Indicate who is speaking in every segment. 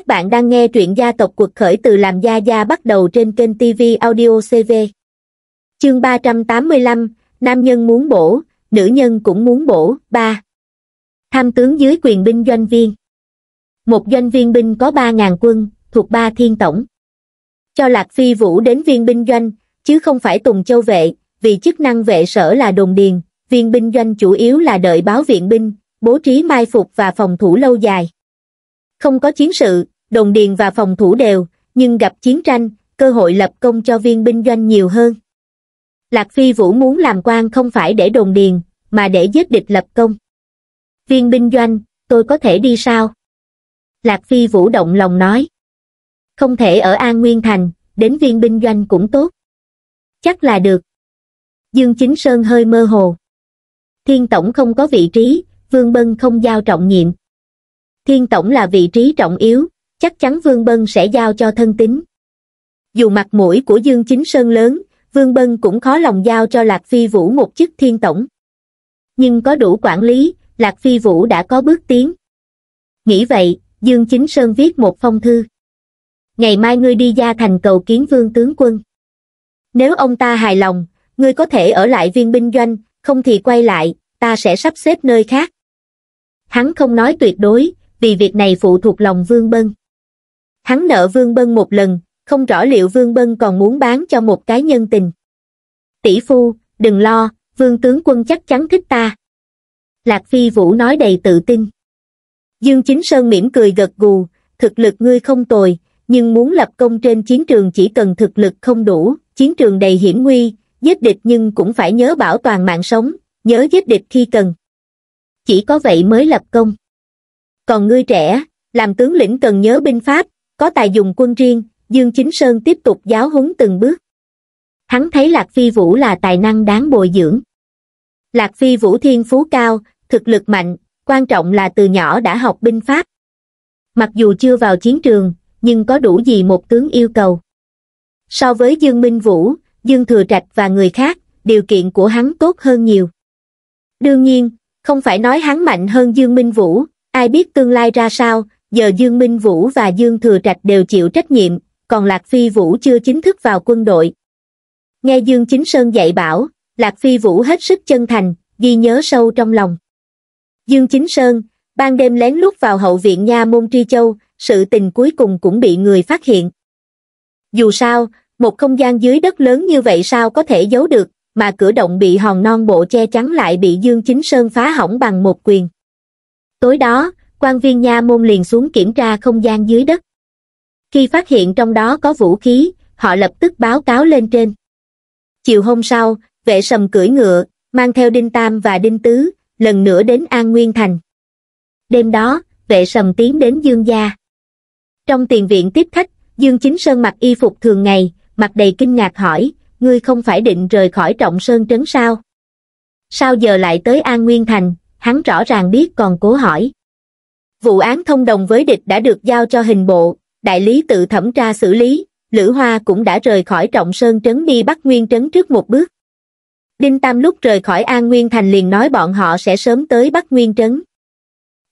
Speaker 1: Các bạn đang nghe truyện gia tộc cuộc khởi từ làm gia gia bắt đầu trên kênh TV Audio CV. Chương 385, Nam nhân muốn bổ, nữ nhân cũng muốn bổ, 3. Tham tướng dưới quyền binh doanh viên. Một doanh viên binh có 3.000 quân, thuộc ba thiên tổng. Cho Lạc Phi Vũ đến viên binh doanh, chứ không phải Tùng Châu Vệ, vì chức năng vệ sở là đồn điền, viên binh doanh chủ yếu là đợi báo viện binh, bố trí mai phục và phòng thủ lâu dài. Không có chiến sự, đồn điền và phòng thủ đều, nhưng gặp chiến tranh, cơ hội lập công cho viên binh doanh nhiều hơn. Lạc Phi Vũ muốn làm quan không phải để đồn điền, mà để giết địch lập công. Viên binh doanh, tôi có thể đi sao? Lạc Phi Vũ động lòng nói. Không thể ở An Nguyên Thành, đến viên binh doanh cũng tốt. Chắc là được. Dương Chính Sơn hơi mơ hồ. Thiên Tổng không có vị trí, Vương Bân không giao trọng nhiệm thiên tổng là vị trí trọng yếu, chắc chắn Vương Bân sẽ giao cho thân tín. Dù mặt mũi của Dương Chính Sơn lớn, Vương Bân cũng khó lòng giao cho Lạc Phi Vũ một chức thiên tổng. Nhưng có đủ quản lý, Lạc Phi Vũ đã có bước tiến. Nghĩ vậy, Dương Chính Sơn viết một phong thư. Ngày mai ngươi đi ra thành cầu kiến vương tướng quân. Nếu ông ta hài lòng, ngươi có thể ở lại viên binh doanh, không thì quay lại, ta sẽ sắp xếp nơi khác. Hắn không nói tuyệt đối, vì việc này phụ thuộc lòng Vương Bân. Hắn nợ Vương Bân một lần, không rõ liệu Vương Bân còn muốn bán cho một cái nhân tình. Tỷ phu, đừng lo, Vương tướng quân chắc chắn thích ta. Lạc Phi Vũ nói đầy tự tin. Dương Chính Sơn mỉm cười gật gù, thực lực ngươi không tồi, nhưng muốn lập công trên chiến trường chỉ cần thực lực không đủ, chiến trường đầy hiểm nguy, giết địch nhưng cũng phải nhớ bảo toàn mạng sống, nhớ giết địch khi cần. Chỉ có vậy mới lập công còn ngươi trẻ, làm tướng lĩnh cần nhớ binh pháp, có tài dùng quân riêng, Dương Chính Sơn tiếp tục giáo huấn từng bước. Hắn thấy Lạc Phi Vũ là tài năng đáng bồi dưỡng. Lạc Phi Vũ thiên phú cao, thực lực mạnh, quan trọng là từ nhỏ đã học binh pháp. Mặc dù chưa vào chiến trường, nhưng có đủ gì một tướng yêu cầu. So với Dương Minh Vũ, Dương Thừa Trạch và người khác, điều kiện của hắn tốt hơn nhiều. Đương nhiên, không phải nói hắn mạnh hơn Dương Minh Vũ, ai biết tương lai ra sao giờ dương minh vũ và dương thừa trạch đều chịu trách nhiệm còn lạc phi vũ chưa chính thức vào quân đội nghe dương chính sơn dạy bảo lạc phi vũ hết sức chân thành ghi nhớ sâu trong lòng dương chính sơn ban đêm lén lút vào hậu viện nha môn tri châu sự tình cuối cùng cũng bị người phát hiện dù sao một không gian dưới đất lớn như vậy sao có thể giấu được mà cửa động bị hòn non bộ che chắn lại bị dương chính sơn phá hỏng bằng một quyền tối đó quan viên nha môn liền xuống kiểm tra không gian dưới đất khi phát hiện trong đó có vũ khí họ lập tức báo cáo lên trên chiều hôm sau vệ sầm cưỡi ngựa mang theo đinh tam và đinh tứ lần nữa đến an nguyên thành đêm đó vệ sầm tiến đến dương gia trong tiền viện tiếp khách dương chính sơn mặc y phục thường ngày mặt đầy kinh ngạc hỏi ngươi không phải định rời khỏi trọng sơn trấn sao sao giờ lại tới an nguyên thành hắn rõ ràng biết còn cố hỏi. Vụ án thông đồng với địch đã được giao cho hình bộ, đại lý tự thẩm tra xử lý, Lữ Hoa cũng đã rời khỏi Trọng Sơn Trấn đi Bắc Nguyên Trấn trước một bước. Đinh Tam lúc rời khỏi An Nguyên Thành liền nói bọn họ sẽ sớm tới Bắc Nguyên Trấn.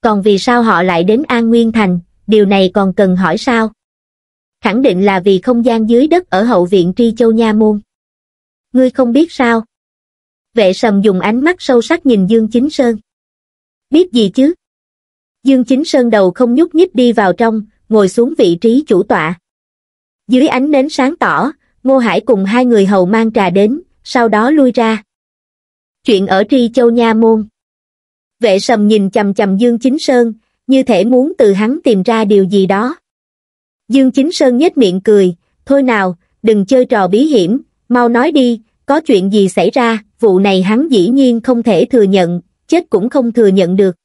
Speaker 1: Còn vì sao họ lại đến An Nguyên Thành, điều này còn cần hỏi sao? Khẳng định là vì không gian dưới đất ở hậu viện Tri Châu Nha Môn. Ngươi không biết sao? Vệ sầm dùng ánh mắt sâu sắc nhìn Dương Chính Sơn biết gì chứ? Dương Chính Sơn đầu không nhúc nhích đi vào trong, ngồi xuống vị trí chủ tọa. Dưới ánh nến sáng tỏ, Ngô Hải cùng hai người hầu mang trà đến, sau đó lui ra. Chuyện ở Tri Châu Nha Môn Vệ sầm nhìn chầm chầm Dương Chính Sơn, như thể muốn từ hắn tìm ra điều gì đó. Dương Chính Sơn nhếch miệng cười, thôi nào, đừng chơi trò bí hiểm, mau nói đi, có chuyện gì xảy ra, vụ này hắn dĩ nhiên không thể thừa nhận, chết cũng không thừa nhận được.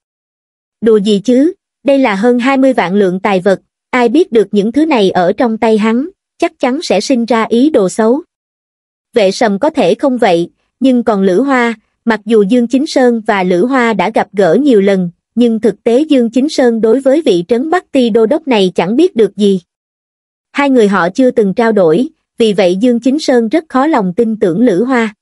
Speaker 1: Đùa gì chứ, đây là hơn 20 vạn lượng tài vật, ai biết được những thứ này ở trong tay hắn, chắc chắn sẽ sinh ra ý đồ xấu. Vệ sầm có thể không vậy, nhưng còn Lữ Hoa, mặc dù Dương Chính Sơn và Lữ Hoa đã gặp gỡ nhiều lần, nhưng thực tế Dương Chính Sơn đối với vị trấn Bắc Ti Đô Đốc này chẳng biết được gì. Hai người họ chưa từng trao đổi, vì vậy Dương Chính Sơn rất khó lòng tin tưởng Lữ Hoa.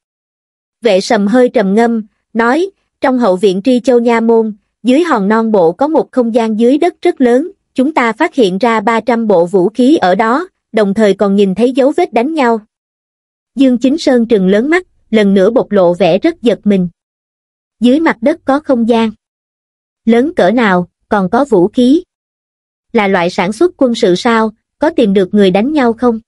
Speaker 1: Vệ sầm hơi trầm ngâm, nói, trong hậu viện Tri Châu Nha Môn, dưới hòn non bộ có một không gian dưới đất rất lớn, chúng ta phát hiện ra 300 bộ vũ khí ở đó, đồng thời còn nhìn thấy dấu vết đánh nhau. Dương Chính Sơn trừng lớn mắt, lần nữa bộc lộ vẻ rất giật mình. Dưới mặt đất có không gian. Lớn cỡ nào, còn có vũ khí. Là loại sản xuất quân sự sao, có tìm được người đánh nhau không?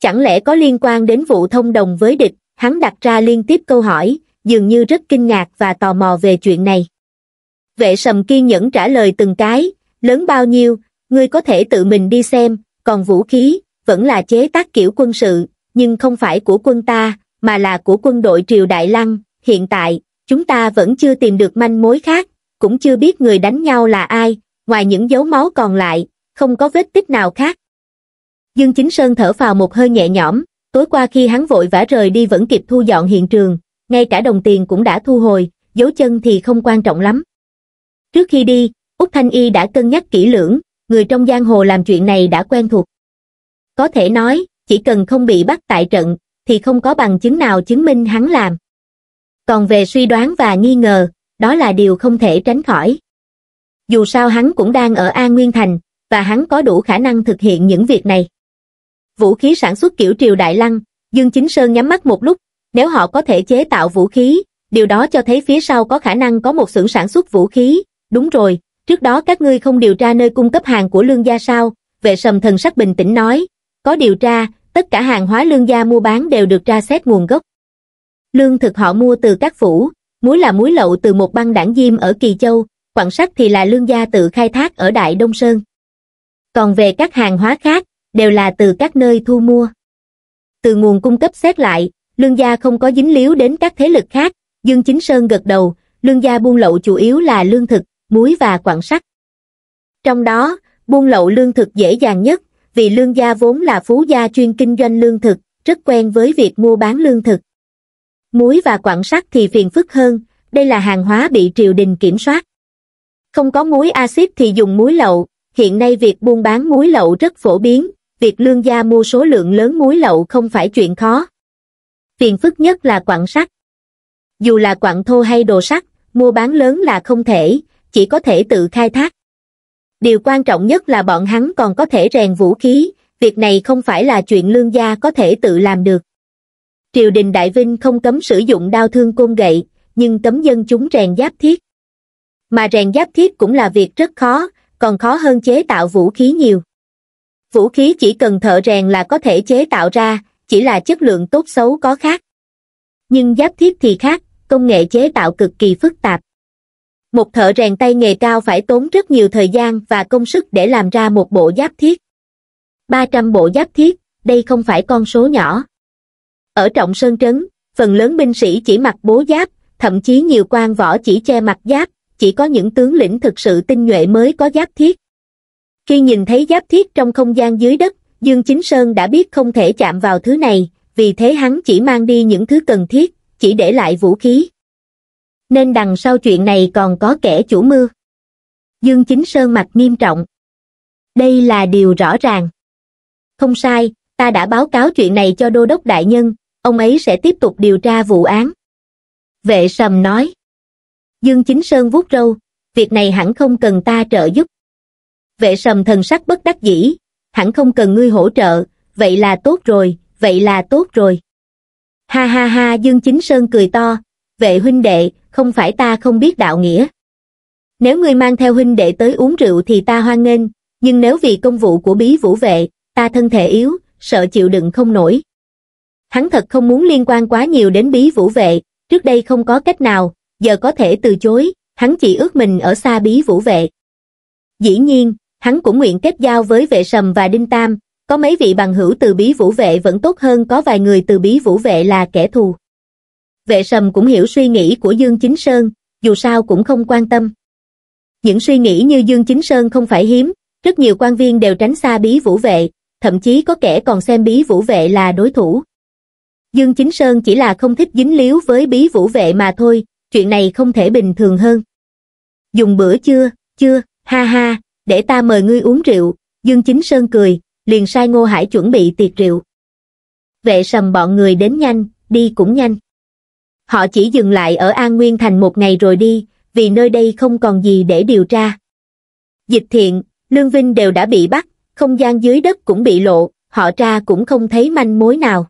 Speaker 1: Chẳng lẽ có liên quan đến vụ thông đồng với địch, hắn đặt ra liên tiếp câu hỏi, dường như rất kinh ngạc và tò mò về chuyện này vệ sầm kiên nhẫn trả lời từng cái lớn bao nhiêu ngươi có thể tự mình đi xem còn vũ khí vẫn là chế tác kiểu quân sự nhưng không phải của quân ta mà là của quân đội triều đại lăng hiện tại chúng ta vẫn chưa tìm được manh mối khác cũng chưa biết người đánh nhau là ai ngoài những dấu máu còn lại không có vết tích nào khác dương chính sơn thở vào một hơi nhẹ nhõm tối qua khi hắn vội vã rời đi vẫn kịp thu dọn hiện trường ngay cả đồng tiền cũng đã thu hồi, dấu chân thì không quan trọng lắm. Trước khi đi, Úc Thanh Y đã cân nhắc kỹ lưỡng, người trong giang hồ làm chuyện này đã quen thuộc. Có thể nói, chỉ cần không bị bắt tại trận, thì không có bằng chứng nào chứng minh hắn làm. Còn về suy đoán và nghi ngờ, đó là điều không thể tránh khỏi. Dù sao hắn cũng đang ở An Nguyên Thành, và hắn có đủ khả năng thực hiện những việc này. Vũ khí sản xuất kiểu triều Đại Lăng, Dương Chính Sơn nhắm mắt một lúc, nếu họ có thể chế tạo vũ khí, điều đó cho thấy phía sau có khả năng có một xưởng sản xuất vũ khí. Đúng rồi, trước đó các ngươi không điều tra nơi cung cấp hàng của lương gia sao, vệ sầm thần sắc bình tĩnh nói. Có điều tra, tất cả hàng hóa lương gia mua bán đều được tra xét nguồn gốc. Lương thực họ mua từ các phủ, muối là muối lậu từ một băng đảng diêm ở Kỳ Châu, quặng sắt thì là lương gia tự khai thác ở Đại Đông Sơn. Còn về các hàng hóa khác, đều là từ các nơi thu mua. Từ nguồn cung cấp xét lại, lương gia không có dính líu đến các thế lực khác, Dương Chính Sơn gật đầu, lương gia buôn lậu chủ yếu là lương thực, muối và quặng sắt. Trong đó, buôn lậu lương thực dễ dàng nhất, vì lương gia vốn là phú gia chuyên kinh doanh lương thực, rất quen với việc mua bán lương thực. Muối và quặng sắt thì phiền phức hơn, đây là hàng hóa bị triều đình kiểm soát. Không có muối axit thì dùng muối lậu, hiện nay việc buôn bán muối lậu rất phổ biến, việc lương gia mua số lượng lớn muối lậu không phải chuyện khó, phiền phức nhất là quặng sắt dù là quặng thô hay đồ sắt mua bán lớn là không thể chỉ có thể tự khai thác điều quan trọng nhất là bọn hắn còn có thể rèn vũ khí việc này không phải là chuyện lương gia có thể tự làm được triều đình đại vinh không cấm sử dụng đao thương côn gậy nhưng cấm dân chúng rèn giáp thiết mà rèn giáp thiết cũng là việc rất khó còn khó hơn chế tạo vũ khí nhiều vũ khí chỉ cần thợ rèn là có thể chế tạo ra chỉ là chất lượng tốt xấu có khác. Nhưng giáp thiết thì khác, công nghệ chế tạo cực kỳ phức tạp. Một thợ rèn tay nghề cao phải tốn rất nhiều thời gian và công sức để làm ra một bộ giáp thiết. 300 bộ giáp thiết, đây không phải con số nhỏ. Ở Trọng Sơn Trấn, phần lớn binh sĩ chỉ mặc bố giáp, thậm chí nhiều quan võ chỉ che mặt giáp, chỉ có những tướng lĩnh thực sự tinh nhuệ mới có giáp thiết. Khi nhìn thấy giáp thiết trong không gian dưới đất, Dương Chính Sơn đã biết không thể chạm vào thứ này, vì thế hắn chỉ mang đi những thứ cần thiết, chỉ để lại vũ khí. Nên đằng sau chuyện này còn có kẻ chủ mưu. Dương Chính Sơn mặt nghiêm trọng. Đây là điều rõ ràng. Không sai, ta đã báo cáo chuyện này cho Đô Đốc Đại Nhân, ông ấy sẽ tiếp tục điều tra vụ án. Vệ Sầm nói. Dương Chính Sơn vuốt râu, việc này hẳn không cần ta trợ giúp. Vệ Sầm thần sắc bất đắc dĩ, hẳn không cần ngươi hỗ trợ, vậy là tốt rồi, vậy là tốt rồi. Ha ha ha Dương Chính Sơn cười to, vệ huynh đệ, không phải ta không biết đạo nghĩa. Nếu ngươi mang theo huynh đệ tới uống rượu thì ta hoan nghênh, nhưng nếu vì công vụ của bí vũ vệ, ta thân thể yếu, sợ chịu đựng không nổi. Hắn thật không muốn liên quan quá nhiều đến bí vũ vệ, trước đây không có cách nào, giờ có thể từ chối, hắn chỉ ước mình ở xa bí vũ vệ. Dĩ nhiên, hắn cũng nguyện kết giao với vệ sầm và đinh tam, có mấy vị bằng hữu từ bí vũ vệ vẫn tốt hơn có vài người từ bí vũ vệ là kẻ thù. Vệ sầm cũng hiểu suy nghĩ của Dương Chính Sơn, dù sao cũng không quan tâm. Những suy nghĩ như Dương Chính Sơn không phải hiếm, rất nhiều quan viên đều tránh xa bí vũ vệ, thậm chí có kẻ còn xem bí vũ vệ là đối thủ. Dương Chính Sơn chỉ là không thích dính líu với bí vũ vệ mà thôi, chuyện này không thể bình thường hơn. Dùng bữa chưa, chưa, ha ha, để ta mời ngươi uống rượu, Dương Chính Sơn cười, liền sai Ngô Hải chuẩn bị tiệc rượu. Vệ sầm bọn người đến nhanh, đi cũng nhanh. Họ chỉ dừng lại ở An Nguyên Thành một ngày rồi đi, vì nơi đây không còn gì để điều tra. Dịch thiện, Lương Vinh đều đã bị bắt, không gian dưới đất cũng bị lộ, họ tra cũng không thấy manh mối nào.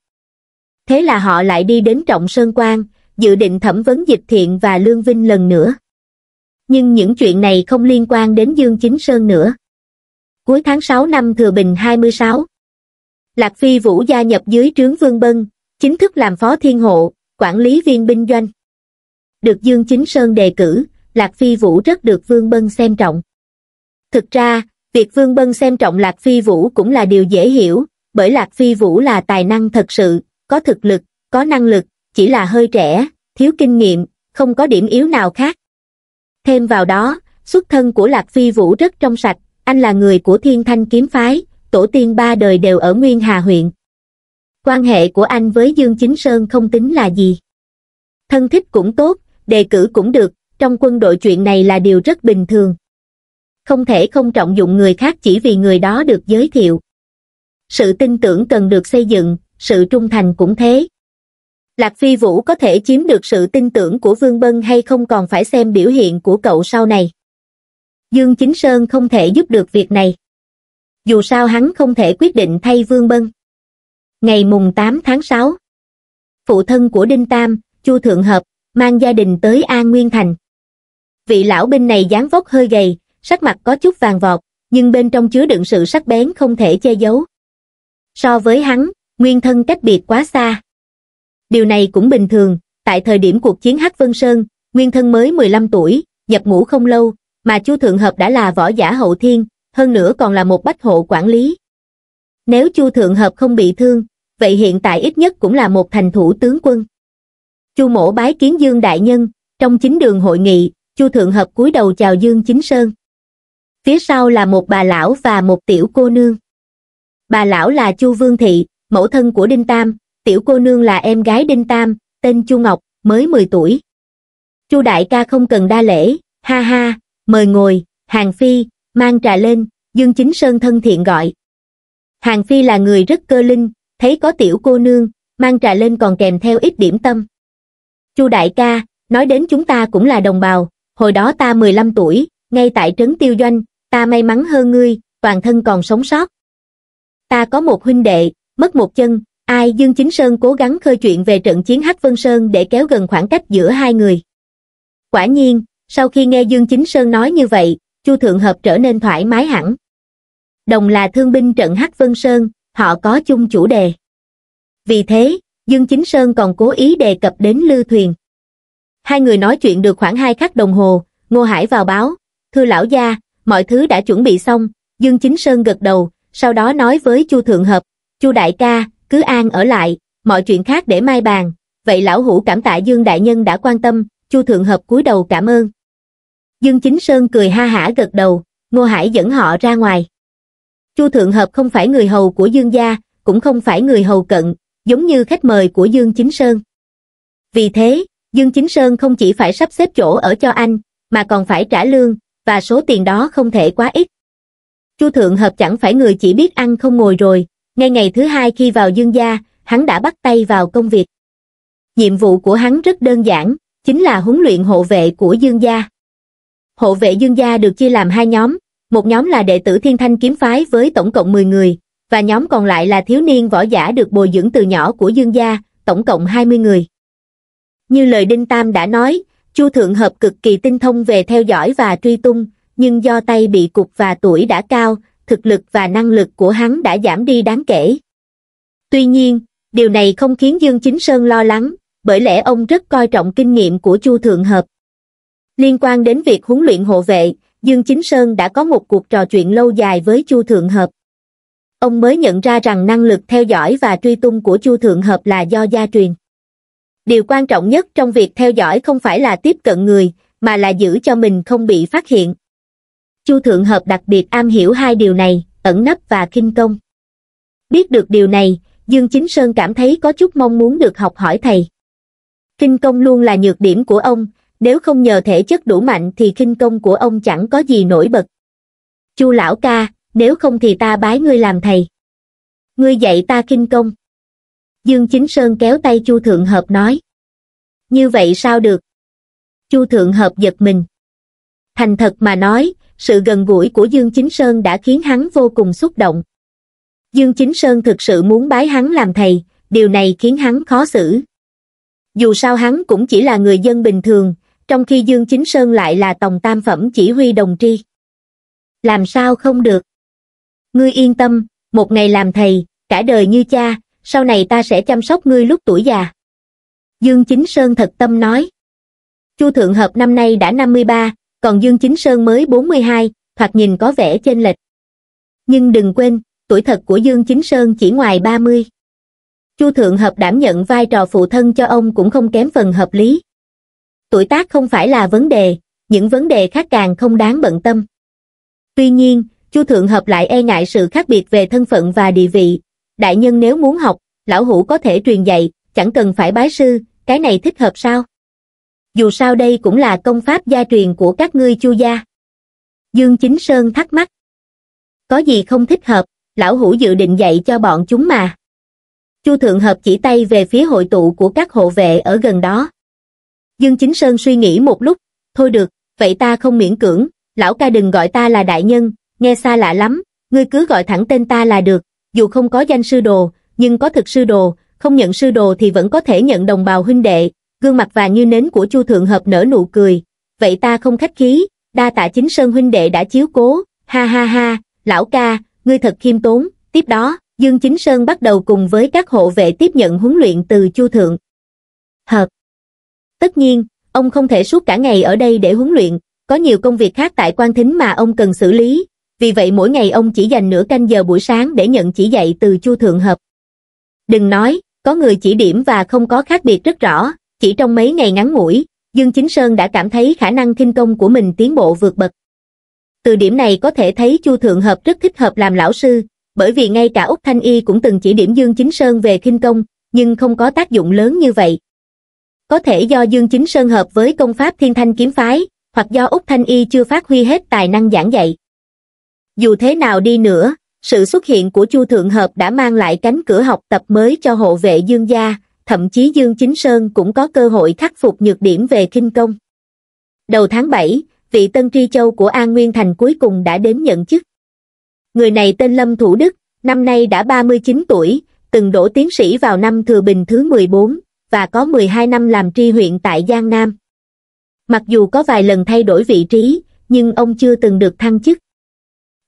Speaker 1: Thế là họ lại đi đến Trọng Sơn Quan, dự định thẩm vấn Dịch Thiện và Lương Vinh lần nữa nhưng những chuyện này không liên quan đến Dương Chính Sơn nữa. Cuối tháng 6 năm Thừa Bình 26 Lạc Phi Vũ gia nhập dưới trướng Vương Bân, chính thức làm phó thiên hộ, quản lý viên binh doanh. Được Dương Chính Sơn đề cử, Lạc Phi Vũ rất được Vương Bân xem trọng. Thực ra, việc Vương Bân xem trọng Lạc Phi Vũ cũng là điều dễ hiểu, bởi Lạc Phi Vũ là tài năng thật sự, có thực lực, có năng lực, chỉ là hơi trẻ, thiếu kinh nghiệm, không có điểm yếu nào khác. Thêm vào đó, xuất thân của Lạc Phi Vũ rất trong sạch, anh là người của Thiên Thanh Kiếm Phái, tổ tiên ba đời đều ở Nguyên Hà huyện. Quan hệ của anh với Dương Chính Sơn không tính là gì. Thân thích cũng tốt, đề cử cũng được, trong quân đội chuyện này là điều rất bình thường. Không thể không trọng dụng người khác chỉ vì người đó được giới thiệu. Sự tin tưởng cần được xây dựng, sự trung thành cũng thế lạc phi vũ có thể chiếm được sự tin tưởng của vương bân hay không còn phải xem biểu hiện của cậu sau này dương chính sơn không thể giúp được việc này dù sao hắn không thể quyết định thay vương bân ngày mùng 8 tháng 6 phụ thân của đinh tam chu thượng hợp mang gia đình tới an nguyên thành vị lão binh này dáng vóc hơi gầy sắc mặt có chút vàng vọt nhưng bên trong chứa đựng sự sắc bén không thể che giấu so với hắn nguyên thân cách biệt quá xa Điều này cũng bình thường, tại thời điểm cuộc chiến Hắc Vân Sơn, Nguyên Thân mới 15 tuổi, nhập ngũ không lâu, mà Chu Thượng Hợp đã là võ giả hậu thiên, hơn nữa còn là một bách hộ quản lý. Nếu Chu Thượng Hợp không bị thương, vậy hiện tại ít nhất cũng là một thành thủ tướng quân. Chu Mổ bái kiến Dương Đại Nhân, trong chính đường hội nghị, Chu Thượng Hợp cúi đầu chào Dương Chính Sơn. Phía sau là một bà lão và một tiểu cô nương. Bà lão là Chu Vương Thị, mẫu thân của Đinh Tam, tiểu cô nương là em gái Đinh Tam, tên Chu Ngọc, mới 10 tuổi. Chu đại ca không cần đa lễ, ha ha, mời ngồi, Hàng Phi, mang trà lên, Dương Chính Sơn thân thiện gọi. Hàng Phi là người rất cơ linh, thấy có tiểu cô nương, mang trà lên còn kèm theo ít điểm tâm. Chu đại ca, nói đến chúng ta cũng là đồng bào, hồi đó ta 15 tuổi, ngay tại trấn tiêu doanh, ta may mắn hơn ngươi, toàn thân còn sống sót. Ta có một huynh đệ, mất một chân, Ai Dương Chính Sơn cố gắng khơi chuyện về trận chiến Hắc Vân Sơn để kéo gần khoảng cách giữa hai người. Quả nhiên, sau khi nghe Dương Chính Sơn nói như vậy, Chu Thượng Hợp trở nên thoải mái hẳn. Đồng là thương binh trận Hắc Vân Sơn, họ có chung chủ đề. Vì thế, Dương Chính Sơn còn cố ý đề cập đến Lưu Thuyền. Hai người nói chuyện được khoảng hai khắc đồng hồ, Ngô Hải vào báo, thưa lão gia, mọi thứ đã chuẩn bị xong, Dương Chính Sơn gật đầu, sau đó nói với Chu Thượng Hợp, Chu Đại ca, cứ an ở lại, mọi chuyện khác để mai bàn, vậy lão hủ cảm tạ Dương Đại Nhân đã quan tâm, Chu Thượng Hợp cúi đầu cảm ơn. Dương Chính Sơn cười ha hả gật đầu, Ngô Hải dẫn họ ra ngoài. Chu Thượng Hợp không phải người hầu của Dương gia, cũng không phải người hầu cận, giống như khách mời của Dương Chính Sơn. Vì thế, Dương Chính Sơn không chỉ phải sắp xếp chỗ ở cho anh, mà còn phải trả lương, và số tiền đó không thể quá ít. Chu Thượng Hợp chẳng phải người chỉ biết ăn không ngồi rồi, ngay ngày thứ hai khi vào dương gia hắn đã bắt tay vào công việc nhiệm vụ của hắn rất đơn giản chính là huấn luyện hộ vệ của dương gia hộ vệ dương gia được chia làm hai nhóm một nhóm là đệ tử thiên thanh kiếm phái với tổng cộng 10 người và nhóm còn lại là thiếu niên võ giả được bồi dưỡng từ nhỏ của dương gia tổng cộng 20 người như lời đinh tam đã nói chu thượng hợp cực kỳ tinh thông về theo dõi và truy tung nhưng do tay bị cục và tuổi đã cao thực lực và năng lực của hắn đã giảm đi đáng kể. Tuy nhiên, điều này không khiến Dương Chính Sơn lo lắng, bởi lẽ ông rất coi trọng kinh nghiệm của Chu Thượng Hợp. Liên quan đến việc huấn luyện hộ vệ, Dương Chính Sơn đã có một cuộc trò chuyện lâu dài với Chu Thượng Hợp. Ông mới nhận ra rằng năng lực theo dõi và truy tung của Chu Thượng Hợp là do gia truyền. Điều quan trọng nhất trong việc theo dõi không phải là tiếp cận người, mà là giữ cho mình không bị phát hiện chu thượng hợp đặc biệt am hiểu hai điều này ẩn nấp và kinh công biết được điều này dương chính sơn cảm thấy có chút mong muốn được học hỏi thầy kinh công luôn là nhược điểm của ông nếu không nhờ thể chất đủ mạnh thì kinh công của ông chẳng có gì nổi bật chu lão ca nếu không thì ta bái ngươi làm thầy ngươi dạy ta kinh công dương chính sơn kéo tay chu thượng hợp nói như vậy sao được chu thượng hợp giật mình Thành thật mà nói, sự gần gũi của Dương Chính Sơn đã khiến hắn vô cùng xúc động. Dương Chính Sơn thực sự muốn bái hắn làm thầy, điều này khiến hắn khó xử. Dù sao hắn cũng chỉ là người dân bình thường, trong khi Dương Chính Sơn lại là tổng tam phẩm chỉ huy đồng tri. Làm sao không được? Ngươi yên tâm, một ngày làm thầy, cả đời như cha, sau này ta sẽ chăm sóc ngươi lúc tuổi già. Dương Chính Sơn thật tâm nói. Chu Thượng Hợp năm nay đã 53, còn Dương Chính Sơn mới 42, thoạt nhìn có vẻ chênh lệch. Nhưng đừng quên, tuổi thật của Dương Chính Sơn chỉ ngoài 30. Chu Thượng Hợp đảm nhận vai trò phụ thân cho ông cũng không kém phần hợp lý. Tuổi tác không phải là vấn đề, những vấn đề khác càng không đáng bận tâm. Tuy nhiên, Chu Thượng Hợp lại e ngại sự khác biệt về thân phận và địa vị. Đại nhân nếu muốn học, lão hủ có thể truyền dạy, chẳng cần phải bái sư, cái này thích hợp sao? dù sao đây cũng là công pháp gia truyền của các ngươi chu gia. Dương Chính Sơn thắc mắc. Có gì không thích hợp, lão hủ dự định dạy cho bọn chúng mà. Chu Thượng Hợp chỉ tay về phía hội tụ của các hộ vệ ở gần đó. Dương Chính Sơn suy nghĩ một lúc, thôi được, vậy ta không miễn cưỡng, lão ca đừng gọi ta là đại nhân, nghe xa lạ lắm, ngươi cứ gọi thẳng tên ta là được, dù không có danh sư đồ, nhưng có thực sư đồ, không nhận sư đồ thì vẫn có thể nhận đồng bào huynh đệ, gương mặt vàng như nến của Chu Thượng Hợp nở nụ cười, vậy ta không khách khí, đa tạ chính Sơn huynh đệ đã chiếu cố, ha ha ha, lão ca, ngươi thật khiêm tốn, tiếp đó, Dương Chính Sơn bắt đầu cùng với các hộ vệ tiếp nhận huấn luyện từ Chu Thượng. Hợp Tất nhiên, ông không thể suốt cả ngày ở đây để huấn luyện, có nhiều công việc khác tại quan thính mà ông cần xử lý, vì vậy mỗi ngày ông chỉ dành nửa canh giờ buổi sáng để nhận chỉ dạy từ Chu Thượng Hợp. Đừng nói, có người chỉ điểm và không có khác biệt rất rõ, chỉ trong mấy ngày ngắn ngủi, Dương Chính Sơn đã cảm thấy khả năng kinh công của mình tiến bộ vượt bậc. Từ điểm này có thể thấy Chu Thượng Hợp rất thích hợp làm lão sư, bởi vì ngay cả Úc Thanh Y cũng từng chỉ điểm Dương Chính Sơn về kinh công, nhưng không có tác dụng lớn như vậy. Có thể do Dương Chính Sơn hợp với công pháp Thiên Thanh Kiếm Phái, hoặc do Úc Thanh Y chưa phát huy hết tài năng giảng dạy. Dù thế nào đi nữa, sự xuất hiện của Chu Thượng Hợp đã mang lại cánh cửa học tập mới cho hộ vệ Dương gia, thậm chí Dương Chính Sơn cũng có cơ hội khắc phục nhược điểm về kinh công. Đầu tháng 7, vị Tân Tri Châu của An Nguyên Thành cuối cùng đã đến nhận chức. Người này tên Lâm Thủ Đức, năm nay đã 39 tuổi, từng đổ tiến sĩ vào năm Thừa Bình thứ 14, và có 12 năm làm tri huyện tại Giang Nam. Mặc dù có vài lần thay đổi vị trí, nhưng ông chưa từng được thăng chức.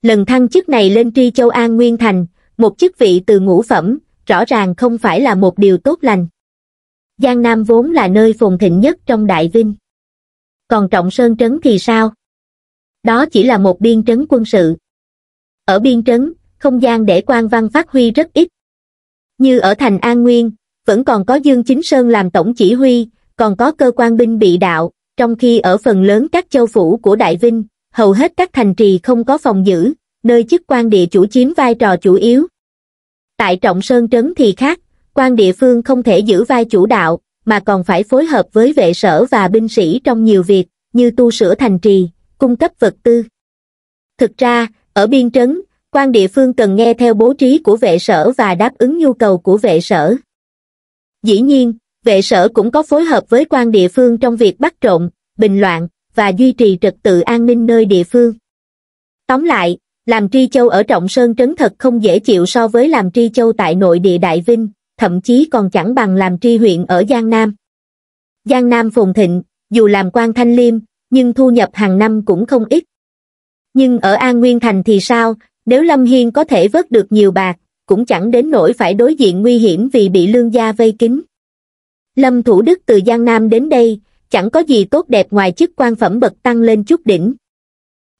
Speaker 1: Lần thăng chức này lên tri châu An Nguyên Thành, một chức vị từ ngũ phẩm, rõ ràng không phải là một điều tốt lành. Giang Nam vốn là nơi phồn thịnh nhất trong Đại Vinh. Còn Trọng Sơn Trấn thì sao? Đó chỉ là một biên trấn quân sự. Ở biên trấn, không gian để quan văn phát huy rất ít. Như ở thành An Nguyên, vẫn còn có Dương Chính Sơn làm tổng chỉ huy, còn có cơ quan binh bị đạo, trong khi ở phần lớn các châu phủ của Đại Vinh, hầu hết các thành trì không có phòng giữ, nơi chức quan địa chủ chiếm vai trò chủ yếu, Tại Trọng Sơn Trấn thì khác, quan địa phương không thể giữ vai chủ đạo, mà còn phải phối hợp với vệ sở và binh sĩ trong nhiều việc, như tu sửa thành trì, cung cấp vật tư. Thực ra, ở biên trấn, quan địa phương cần nghe theo bố trí của vệ sở và đáp ứng nhu cầu của vệ sở. Dĩ nhiên, vệ sở cũng có phối hợp với quan địa phương trong việc bắt trộm, bình loạn và duy trì trật tự an ninh nơi địa phương. Tóm lại, làm tri châu ở trọng sơn trấn thật không dễ chịu so với làm tri châu tại nội địa đại vinh thậm chí còn chẳng bằng làm tri huyện ở giang nam giang nam phồn thịnh dù làm quan thanh liêm nhưng thu nhập hàng năm cũng không ít nhưng ở an nguyên thành thì sao nếu lâm hiên có thể vớt được nhiều bạc cũng chẳng đến nỗi phải đối diện nguy hiểm vì bị lương gia vây kín lâm thủ đức từ giang nam đến đây chẳng có gì tốt đẹp ngoài chức quan phẩm bậc tăng lên chút đỉnh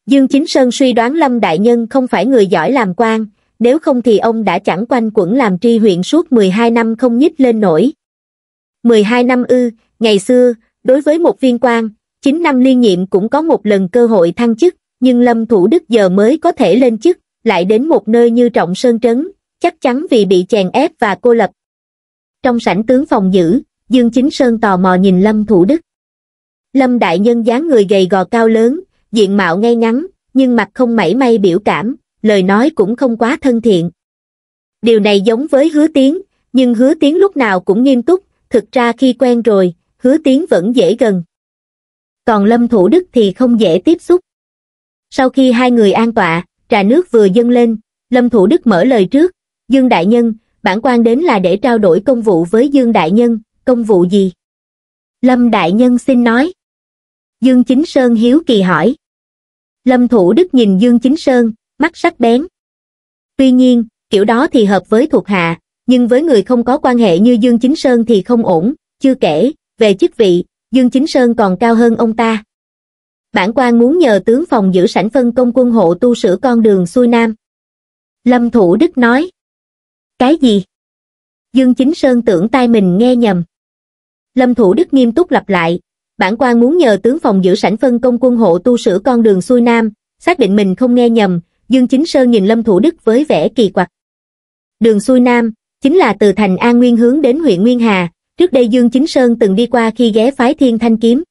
Speaker 1: Dương Chính Sơn suy đoán Lâm Đại Nhân không phải người giỏi làm quan, nếu không thì ông đã chẳng quanh quẩn làm tri huyện suốt 12 năm không nhích lên nổi. 12 năm ư, ngày xưa, đối với một viên quan, 9 năm liên nhiệm cũng có một lần cơ hội thăng chức, nhưng Lâm Thủ Đức giờ mới có thể lên chức, lại đến một nơi như Trọng Sơn Trấn, chắc chắn vì bị chèn ép và cô lập. Trong sảnh tướng phòng giữ, Dương Chính Sơn tò mò nhìn Lâm Thủ Đức. Lâm Đại Nhân dáng người gầy gò cao lớn, diện mạo ngay ngắn, nhưng mặt không mảy may biểu cảm, lời nói cũng không quá thân thiện. Điều này giống với hứa tiếng, nhưng hứa tiếng lúc nào cũng nghiêm túc, thực ra khi quen rồi, hứa tiếng vẫn dễ gần. Còn Lâm Thủ Đức thì không dễ tiếp xúc. Sau khi hai người an tọa, trà nước vừa dâng lên, Lâm Thủ Đức mở lời trước, Dương Đại Nhân, bản quan đến là để trao đổi công vụ với Dương Đại Nhân, công vụ gì? Lâm Đại Nhân xin nói. Dương Chính Sơn hiếu kỳ hỏi. Lâm Thủ Đức nhìn Dương Chính Sơn, mắt sắc bén. Tuy nhiên, kiểu đó thì hợp với thuộc hạ, nhưng với người không có quan hệ như Dương Chính Sơn thì không ổn, chưa kể, về chức vị, Dương Chính Sơn còn cao hơn ông ta. Bản quan muốn nhờ tướng phòng giữ sảnh phân công quân hộ tu sửa con đường xuôi nam. Lâm Thủ Đức nói. Cái gì? Dương Chính Sơn tưởng tai mình nghe nhầm. Lâm Thủ Đức nghiêm túc lặp lại, bản quan muốn nhờ tướng phòng giữ sảnh phân công quân hộ tu sửa con đường xuôi nam, xác định mình không nghe nhầm, Dương Chính Sơn nhìn Lâm Thủ Đức với vẻ kỳ quặc. Đường xuôi nam, chính là từ thành An Nguyên hướng đến huyện Nguyên Hà, trước đây Dương Chính Sơn từng đi qua khi ghé phái thiên thanh kiếm.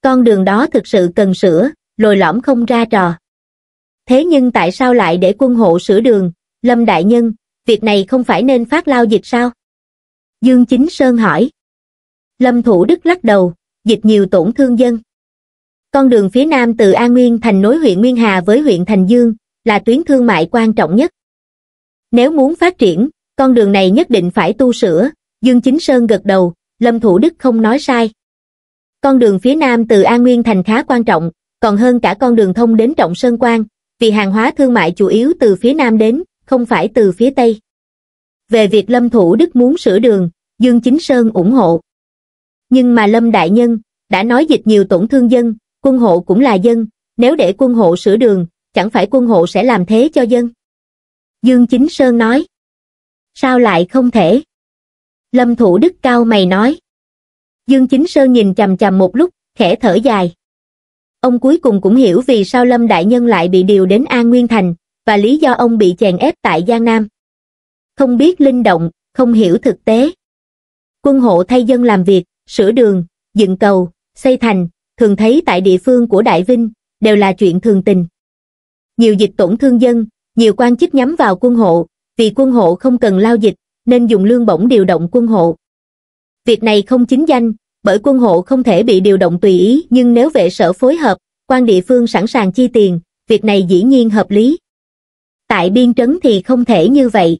Speaker 1: Con đường đó thực sự cần sửa, lồi lõm không ra trò. Thế nhưng tại sao lại để quân hộ sửa đường, Lâm Đại Nhân, việc này không phải nên phát lao dịch sao? Dương Chính Sơn hỏi. Lâm Thủ Đức lắc đầu, dịch nhiều tổn thương dân. Con đường phía nam từ An Nguyên thành nối huyện Nguyên Hà với huyện Thành Dương là tuyến thương mại quan trọng nhất. Nếu muốn phát triển, con đường này nhất định phải tu sửa, Dương Chính Sơn gật đầu, Lâm Thủ Đức không nói sai. Con đường phía nam từ An Nguyên thành khá quan trọng, còn hơn cả con đường thông đến Trọng Sơn Quan, vì hàng hóa thương mại chủ yếu từ phía nam đến, không phải từ phía tây. Về việc Lâm Thủ Đức muốn sửa đường, Dương Chính Sơn ủng hộ nhưng mà Lâm Đại Nhân đã nói dịch nhiều tổn thương dân, quân hộ cũng là dân, nếu để quân hộ sửa đường, chẳng phải quân hộ sẽ làm thế cho dân. Dương Chính Sơn nói, sao lại không thể? Lâm Thủ Đức cao mày nói. Dương Chính Sơn nhìn chầm chầm một lúc, khẽ thở dài. Ông cuối cùng cũng hiểu vì sao Lâm Đại Nhân lại bị điều đến An Nguyên Thành, và lý do ông bị chèn ép tại Giang Nam. Không biết linh động, không hiểu thực tế. Quân hộ thay dân làm việc, sửa đường, dựng cầu, xây thành, thường thấy tại địa phương của Đại Vinh, đều là chuyện thường tình. Nhiều dịch tổn thương dân, nhiều quan chức nhắm vào quân hộ, vì quân hộ không cần lao dịch, nên dùng lương bổng điều động quân hộ. Việc này không chính danh, bởi quân hộ không thể bị điều động tùy ý nhưng nếu vệ sở phối hợp, quan địa phương sẵn sàng chi tiền, việc này dĩ nhiên hợp lý. Tại biên trấn thì không thể như vậy.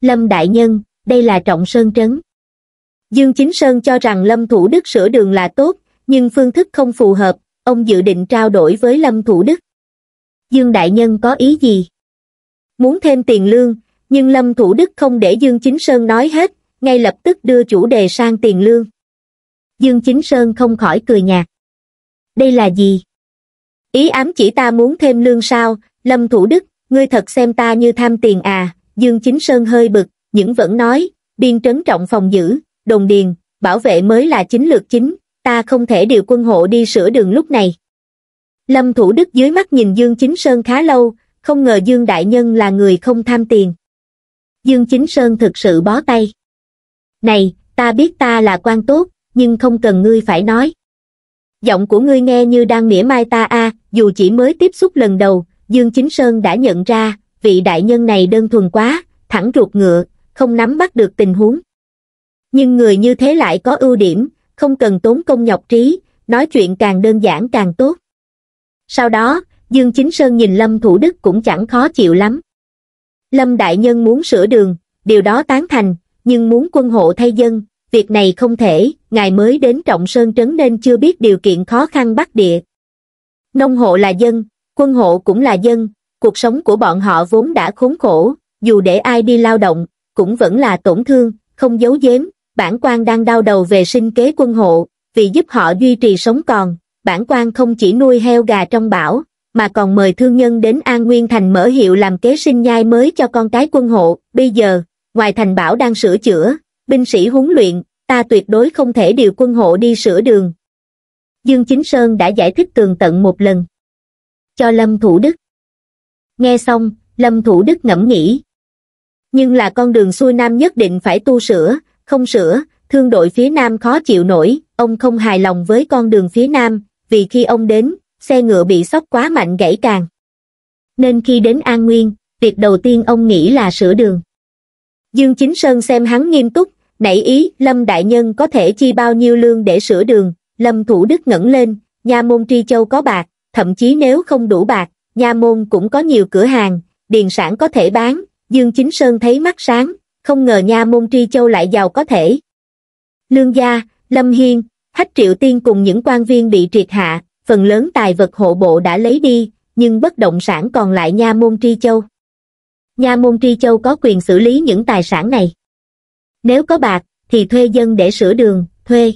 Speaker 1: Lâm Đại Nhân, đây là trọng sơn trấn. Dương Chính Sơn cho rằng Lâm Thủ Đức sửa đường là tốt, nhưng phương thức không phù hợp, ông dự định trao đổi với Lâm Thủ Đức. Dương Đại Nhân có ý gì? Muốn thêm tiền lương, nhưng Lâm Thủ Đức không để Dương Chính Sơn nói hết, ngay lập tức đưa chủ đề sang tiền lương. Dương Chính Sơn không khỏi cười nhạt. Đây là gì? Ý ám chỉ ta muốn thêm lương sao, Lâm Thủ Đức, ngươi thật xem ta như tham tiền à, Dương Chính Sơn hơi bực, những vẫn nói, biên trấn trọng phòng giữ, Đồng điền, bảo vệ mới là chính lược chính, ta không thể điều quân hộ đi sửa đường lúc này. Lâm Thủ Đức dưới mắt nhìn Dương Chính Sơn khá lâu, không ngờ Dương Đại Nhân là người không tham tiền. Dương Chính Sơn thực sự bó tay. Này, ta biết ta là quan tốt, nhưng không cần ngươi phải nói. Giọng của ngươi nghe như đang mỉa mai ta a dù chỉ mới tiếp xúc lần đầu, Dương Chính Sơn đã nhận ra, vị đại nhân này đơn thuần quá, thẳng ruột ngựa, không nắm bắt được tình huống nhưng người như thế lại có ưu điểm không cần tốn công nhọc trí nói chuyện càng đơn giản càng tốt sau đó dương chính sơn nhìn lâm thủ đức cũng chẳng khó chịu lắm lâm đại nhân muốn sửa đường điều đó tán thành nhưng muốn quân hộ thay dân việc này không thể ngài mới đến trọng sơn trấn nên chưa biết điều kiện khó khăn bắc địa nông hộ là dân quân hộ cũng là dân cuộc sống của bọn họ vốn đã khốn khổ dù để ai đi lao động cũng vẫn là tổn thương không giấu giếm bản quan đang đau đầu về sinh kế quân hộ, vì giúp họ duy trì sống còn, bản quan không chỉ nuôi heo gà trong bão, mà còn mời thương nhân đến An Nguyên Thành mở hiệu làm kế sinh nhai mới cho con cái quân hộ. Bây giờ, ngoài thành bảo đang sửa chữa, binh sĩ huấn luyện, ta tuyệt đối không thể điều quân hộ đi sửa đường. Dương Chính Sơn đã giải thích tường tận một lần. Cho Lâm Thủ Đức. Nghe xong, Lâm Thủ Đức ngẫm nghĩ. Nhưng là con đường xuôi nam nhất định phải tu sửa, không sửa, thương đội phía Nam khó chịu nổi, ông không hài lòng với con đường phía Nam, vì khi ông đến, xe ngựa bị sóc quá mạnh gãy càng. Nên khi đến An Nguyên, việc đầu tiên ông nghĩ là sửa đường. Dương Chính Sơn xem hắn nghiêm túc, nảy ý Lâm Đại Nhân có thể chi bao nhiêu lương để sửa đường, Lâm Thủ Đức ngẩng lên, nhà môn Tri Châu có bạc, thậm chí nếu không đủ bạc, nhà môn cũng có nhiều cửa hàng, điền sản có thể bán, Dương Chính Sơn thấy mắt sáng, không ngờ nha môn tri châu lại giàu có thể lương gia lâm hiên hách triệu tiên cùng những quan viên bị triệt hạ phần lớn tài vật hộ bộ đã lấy đi nhưng bất động sản còn lại nha môn tri châu nha môn tri châu có quyền xử lý những tài sản này nếu có bạc thì thuê dân để sửa đường thuê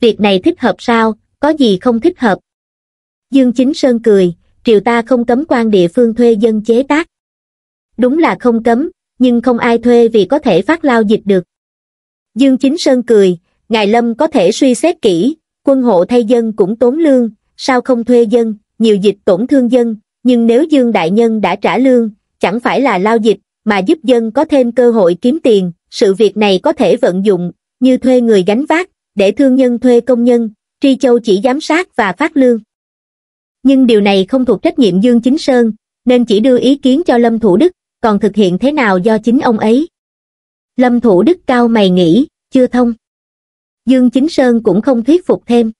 Speaker 1: việc này thích hợp sao có gì không thích hợp dương chính sơn cười triều ta không cấm quan địa phương thuê dân chế tác đúng là không cấm nhưng không ai thuê vì có thể phát lao dịch được. Dương Chính Sơn cười, Ngài Lâm có thể suy xét kỹ, quân hộ thay dân cũng tốn lương, sao không thuê dân, nhiều dịch tổn thương dân, nhưng nếu Dương Đại Nhân đã trả lương, chẳng phải là lao dịch, mà giúp dân có thêm cơ hội kiếm tiền, sự việc này có thể vận dụng, như thuê người gánh vác, để thương nhân thuê công nhân, Tri Châu chỉ giám sát và phát lương. Nhưng điều này không thuộc trách nhiệm Dương Chính Sơn, nên chỉ đưa ý kiến cho Lâm Thủ Đức, còn thực hiện thế nào do chính ông ấy. Lâm Thủ Đức cao mày nghĩ, chưa thông. Dương Chính Sơn cũng không thuyết phục thêm.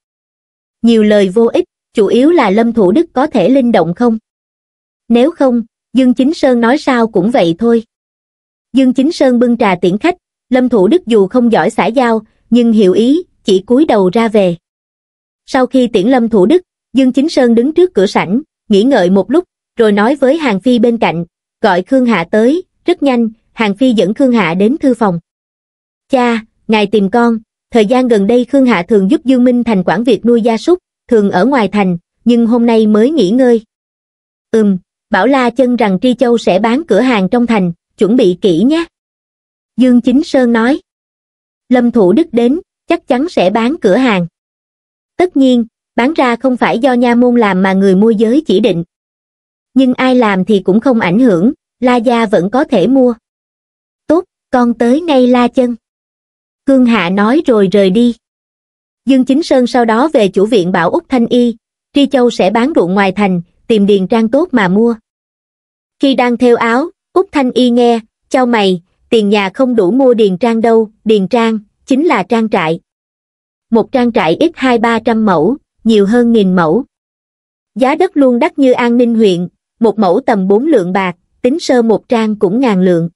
Speaker 1: Nhiều lời vô ích, chủ yếu là Lâm Thủ Đức có thể linh động không? Nếu không, Dương Chính Sơn nói sao cũng vậy thôi. Dương Chính Sơn bưng trà tiễn khách, Lâm Thủ Đức dù không giỏi xã giao, nhưng hiểu ý, chỉ cúi đầu ra về. Sau khi tiễn Lâm Thủ Đức, Dương Chính Sơn đứng trước cửa sảnh, nghỉ ngợi một lúc, rồi nói với Hàng Phi bên cạnh, gọi Khương Hạ tới, rất nhanh, Hàng Phi dẫn Khương Hạ đến thư phòng. Cha, ngài tìm con, thời gian gần đây Khương Hạ thường giúp Dương Minh Thành quản việc nuôi gia súc, thường ở ngoài thành, nhưng hôm nay mới nghỉ ngơi. Ừm, bảo La chân rằng Tri Châu sẽ bán cửa hàng trong thành, chuẩn bị kỹ nhé. Dương Chính Sơn nói. Lâm Thủ Đức đến, chắc chắn sẽ bán cửa hàng. Tất nhiên, bán ra không phải do nha môn làm mà người môi giới chỉ định, nhưng ai làm thì cũng không ảnh hưởng, La Gia vẫn có thể mua. Tốt, con tới ngay La Chân. Cương Hạ nói rồi rời đi. Dương Chính Sơn sau đó về chủ viện bảo Úc Thanh Y, Tri Châu sẽ bán ruộng ngoài thành, tìm điền trang tốt mà mua. Khi đang theo áo, Úc Thanh Y nghe, chau mày, tiền nhà không đủ mua điền trang đâu, điền trang, chính là trang trại. Một trang trại ít hai ba trăm mẫu, nhiều hơn nghìn mẫu. Giá đất luôn đắt như an ninh huyện, một mẫu tầm 4 lượng bạc, tính sơ một trang cũng ngàn lượng.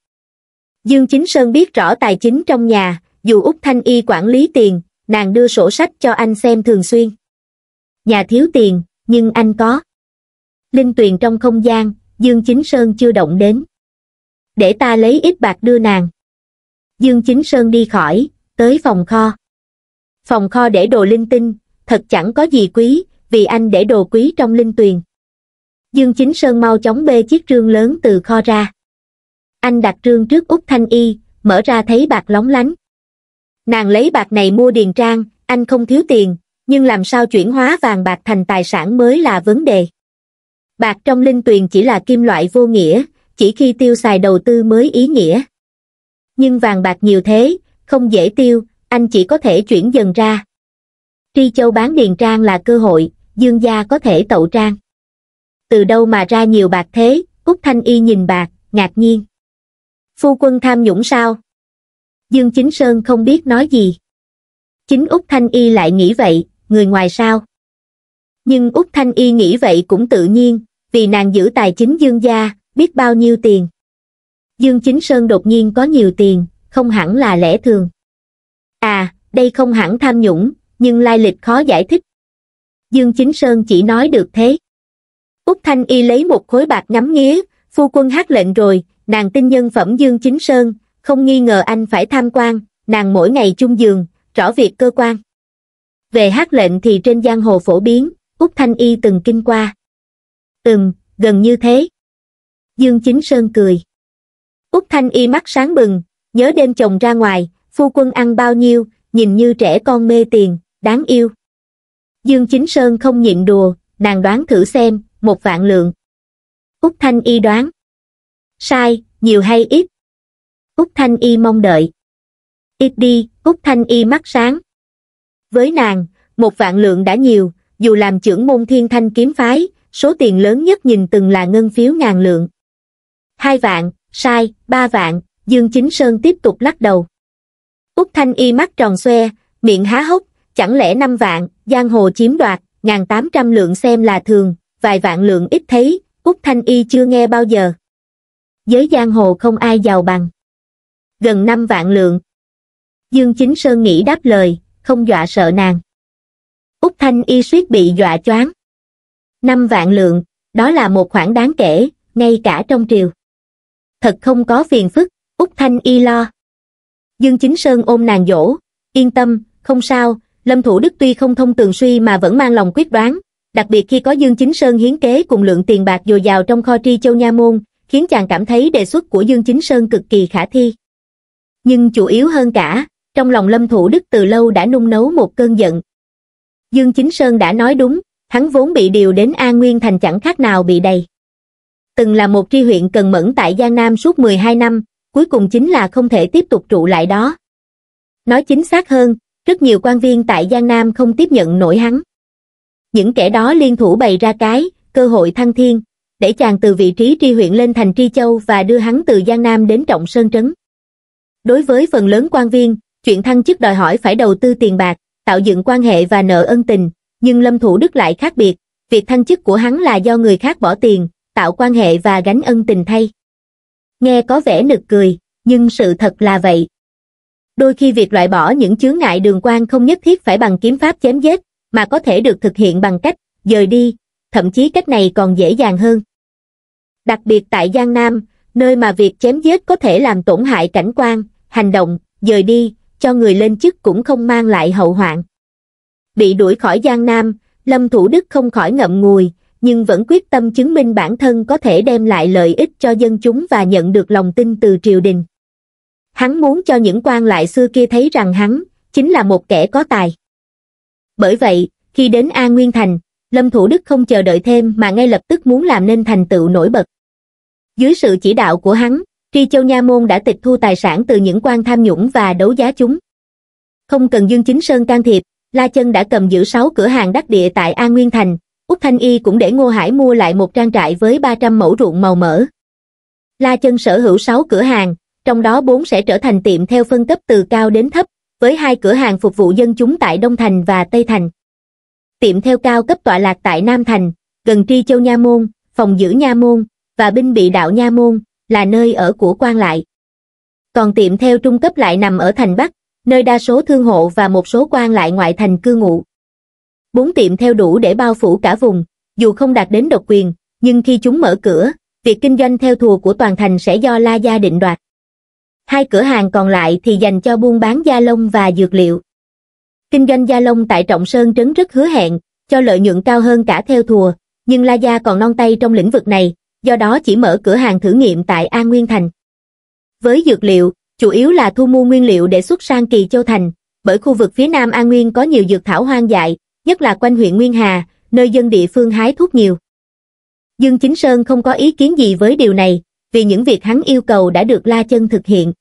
Speaker 1: Dương Chính Sơn biết rõ tài chính trong nhà, dù Úc Thanh Y quản lý tiền, nàng đưa sổ sách cho anh xem thường xuyên. Nhà thiếu tiền, nhưng anh có. Linh tuyền trong không gian, Dương Chính Sơn chưa động đến. Để ta lấy ít bạc đưa nàng. Dương Chính Sơn đi khỏi, tới phòng kho. Phòng kho để đồ linh tinh, thật chẳng có gì quý, vì anh để đồ quý trong linh tuyền dương chính sơn mau chóng bê chiếc trương lớn từ kho ra anh đặt trương trước út thanh y mở ra thấy bạc lóng lánh nàng lấy bạc này mua điền trang anh không thiếu tiền nhưng làm sao chuyển hóa vàng bạc thành tài sản mới là vấn đề bạc trong linh tuyền chỉ là kim loại vô nghĩa chỉ khi tiêu xài đầu tư mới ý nghĩa nhưng vàng bạc nhiều thế không dễ tiêu anh chỉ có thể chuyển dần ra tri châu bán điền trang là cơ hội dương gia có thể tậu trang từ đâu mà ra nhiều bạc thế út thanh y nhìn bạc ngạc nhiên phu quân tham nhũng sao dương chính sơn không biết nói gì chính út thanh y lại nghĩ vậy người ngoài sao nhưng út thanh y nghĩ vậy cũng tự nhiên vì nàng giữ tài chính dương gia biết bao nhiêu tiền dương chính sơn đột nhiên có nhiều tiền không hẳn là lẽ thường à đây không hẳn tham nhũng nhưng lai lịch khó giải thích dương chính sơn chỉ nói được thế út thanh y lấy một khối bạc ngắm nghía phu quân hát lệnh rồi nàng tin nhân phẩm dương chính sơn không nghi ngờ anh phải tham quan nàng mỗi ngày chung giường rõ việc cơ quan về hát lệnh thì trên giang hồ phổ biến út thanh y từng kinh qua ừm gần như thế dương chính sơn cười út thanh y mắt sáng bừng nhớ đêm chồng ra ngoài phu quân ăn bao nhiêu nhìn như trẻ con mê tiền đáng yêu dương chính sơn không nhịn đùa nàng đoán thử xem một vạn lượng út thanh y đoán sai nhiều hay ít út thanh y mong đợi ít đi út thanh y mắt sáng với nàng một vạn lượng đã nhiều dù làm trưởng môn thiên thanh kiếm phái số tiền lớn nhất nhìn từng là ngân phiếu ngàn lượng hai vạn sai ba vạn dương chính sơn tiếp tục lắc đầu út thanh y mắt tròn xoe miệng há hốc chẳng lẽ năm vạn giang hồ chiếm đoạt ngàn tám trăm lượng xem là thường vài vạn lượng ít thấy, Úc Thanh Y chưa nghe bao giờ. Giới giang hồ không ai giàu bằng. Gần năm vạn lượng. Dương Chính Sơn nghĩ đáp lời, không dọa sợ nàng. Úc Thanh Y suýt bị dọa choáng. Năm vạn lượng, đó là một khoản đáng kể, ngay cả trong triều. Thật không có phiền phức, Úc Thanh Y lo. Dương Chính Sơn ôm nàng dỗ, yên tâm, không sao, Lâm Thủ Đức tuy không thông tường suy mà vẫn mang lòng quyết đoán, đặc biệt khi có Dương Chính Sơn hiến kế cùng lượng tiền bạc dồi dào trong kho tri châu nha môn, khiến chàng cảm thấy đề xuất của Dương Chính Sơn cực kỳ khả thi. Nhưng chủ yếu hơn cả, trong lòng Lâm Thủ Đức từ lâu đã nung nấu một cơn giận. Dương Chính Sơn đã nói đúng, hắn vốn bị điều đến An Nguyên Thành chẳng khác nào bị đầy. Từng là một tri huyện cần mẫn tại Giang Nam suốt 12 năm, cuối cùng chính là không thể tiếp tục trụ lại đó. Nói chính xác hơn, rất nhiều quan viên tại Giang Nam không tiếp nhận nổi hắn những kẻ đó liên thủ bày ra cái, cơ hội thăng thiên, để chàng từ vị trí tri huyện lên thành Tri Châu và đưa hắn từ Giang Nam đến Trọng Sơn Trấn. Đối với phần lớn quan viên, chuyện thăng chức đòi hỏi phải đầu tư tiền bạc, tạo dựng quan hệ và nợ ân tình, nhưng Lâm Thủ Đức lại khác biệt, việc thăng chức của hắn là do người khác bỏ tiền, tạo quan hệ và gánh ân tình thay. Nghe có vẻ nực cười, nhưng sự thật là vậy. Đôi khi việc loại bỏ những chướng ngại đường quan không nhất thiết phải bằng kiếm pháp chém giết, mà có thể được thực hiện bằng cách dời đi, thậm chí cách này còn dễ dàng hơn. Đặc biệt tại Giang Nam, nơi mà việc chém giết có thể làm tổn hại cảnh quan, hành động, dời đi, cho người lên chức cũng không mang lại hậu hoạn. Bị đuổi khỏi Giang Nam, Lâm Thủ Đức không khỏi ngậm ngùi, nhưng vẫn quyết tâm chứng minh bản thân có thể đem lại lợi ích cho dân chúng và nhận được lòng tin từ triều đình. Hắn muốn cho những quan lại xưa kia thấy rằng hắn chính là một kẻ có tài. Bởi vậy, khi đến A Nguyên Thành, Lâm Thủ Đức không chờ đợi thêm mà ngay lập tức muốn làm nên thành tựu nổi bật. Dưới sự chỉ đạo của hắn, Tri Châu Nha Môn đã tịch thu tài sản từ những quan tham nhũng và đấu giá chúng. Không cần Dương Chính Sơn can thiệp, La Chân đã cầm giữ 6 cửa hàng đắc địa tại A Nguyên Thành, Úc Thanh Y cũng để Ngô Hải mua lại một trang trại với 300 mẫu ruộng màu mỡ. La Chân sở hữu 6 cửa hàng, trong đó 4 sẽ trở thành tiệm theo phân cấp từ cao đến thấp, với hai cửa hàng phục vụ dân chúng tại Đông Thành và Tây Thành. Tiệm theo cao cấp tọa lạc tại Nam Thành, gần Tri Châu Nha Môn, phòng giữ Nha Môn và binh bị đạo Nha Môn là nơi ở của quan lại. Còn tiệm theo trung cấp lại nằm ở thành Bắc, nơi đa số thương hộ và một số quan lại ngoại thành cư ngụ. Bốn tiệm theo đủ để bao phủ cả vùng, dù không đạt đến độc quyền, nhưng khi chúng mở cửa, việc kinh doanh theo thùa của toàn thành sẽ do La Gia định đoạt hai cửa hàng còn lại thì dành cho buôn bán da lông và dược liệu. Kinh doanh da lông tại Trọng Sơn Trấn rất hứa hẹn, cho lợi nhuận cao hơn cả theo thùa, nhưng La Gia còn non tay trong lĩnh vực này, do đó chỉ mở cửa hàng thử nghiệm tại An Nguyên Thành. Với dược liệu, chủ yếu là thu mua nguyên liệu để xuất sang Kỳ Châu Thành, bởi khu vực phía Nam An Nguyên có nhiều dược thảo hoang dại, nhất là quanh huyện Nguyên Hà, nơi dân địa phương hái thuốc nhiều. Dương Chính Sơn không có ý kiến gì với điều này, vì những việc hắn yêu cầu đã được La Chân thực hiện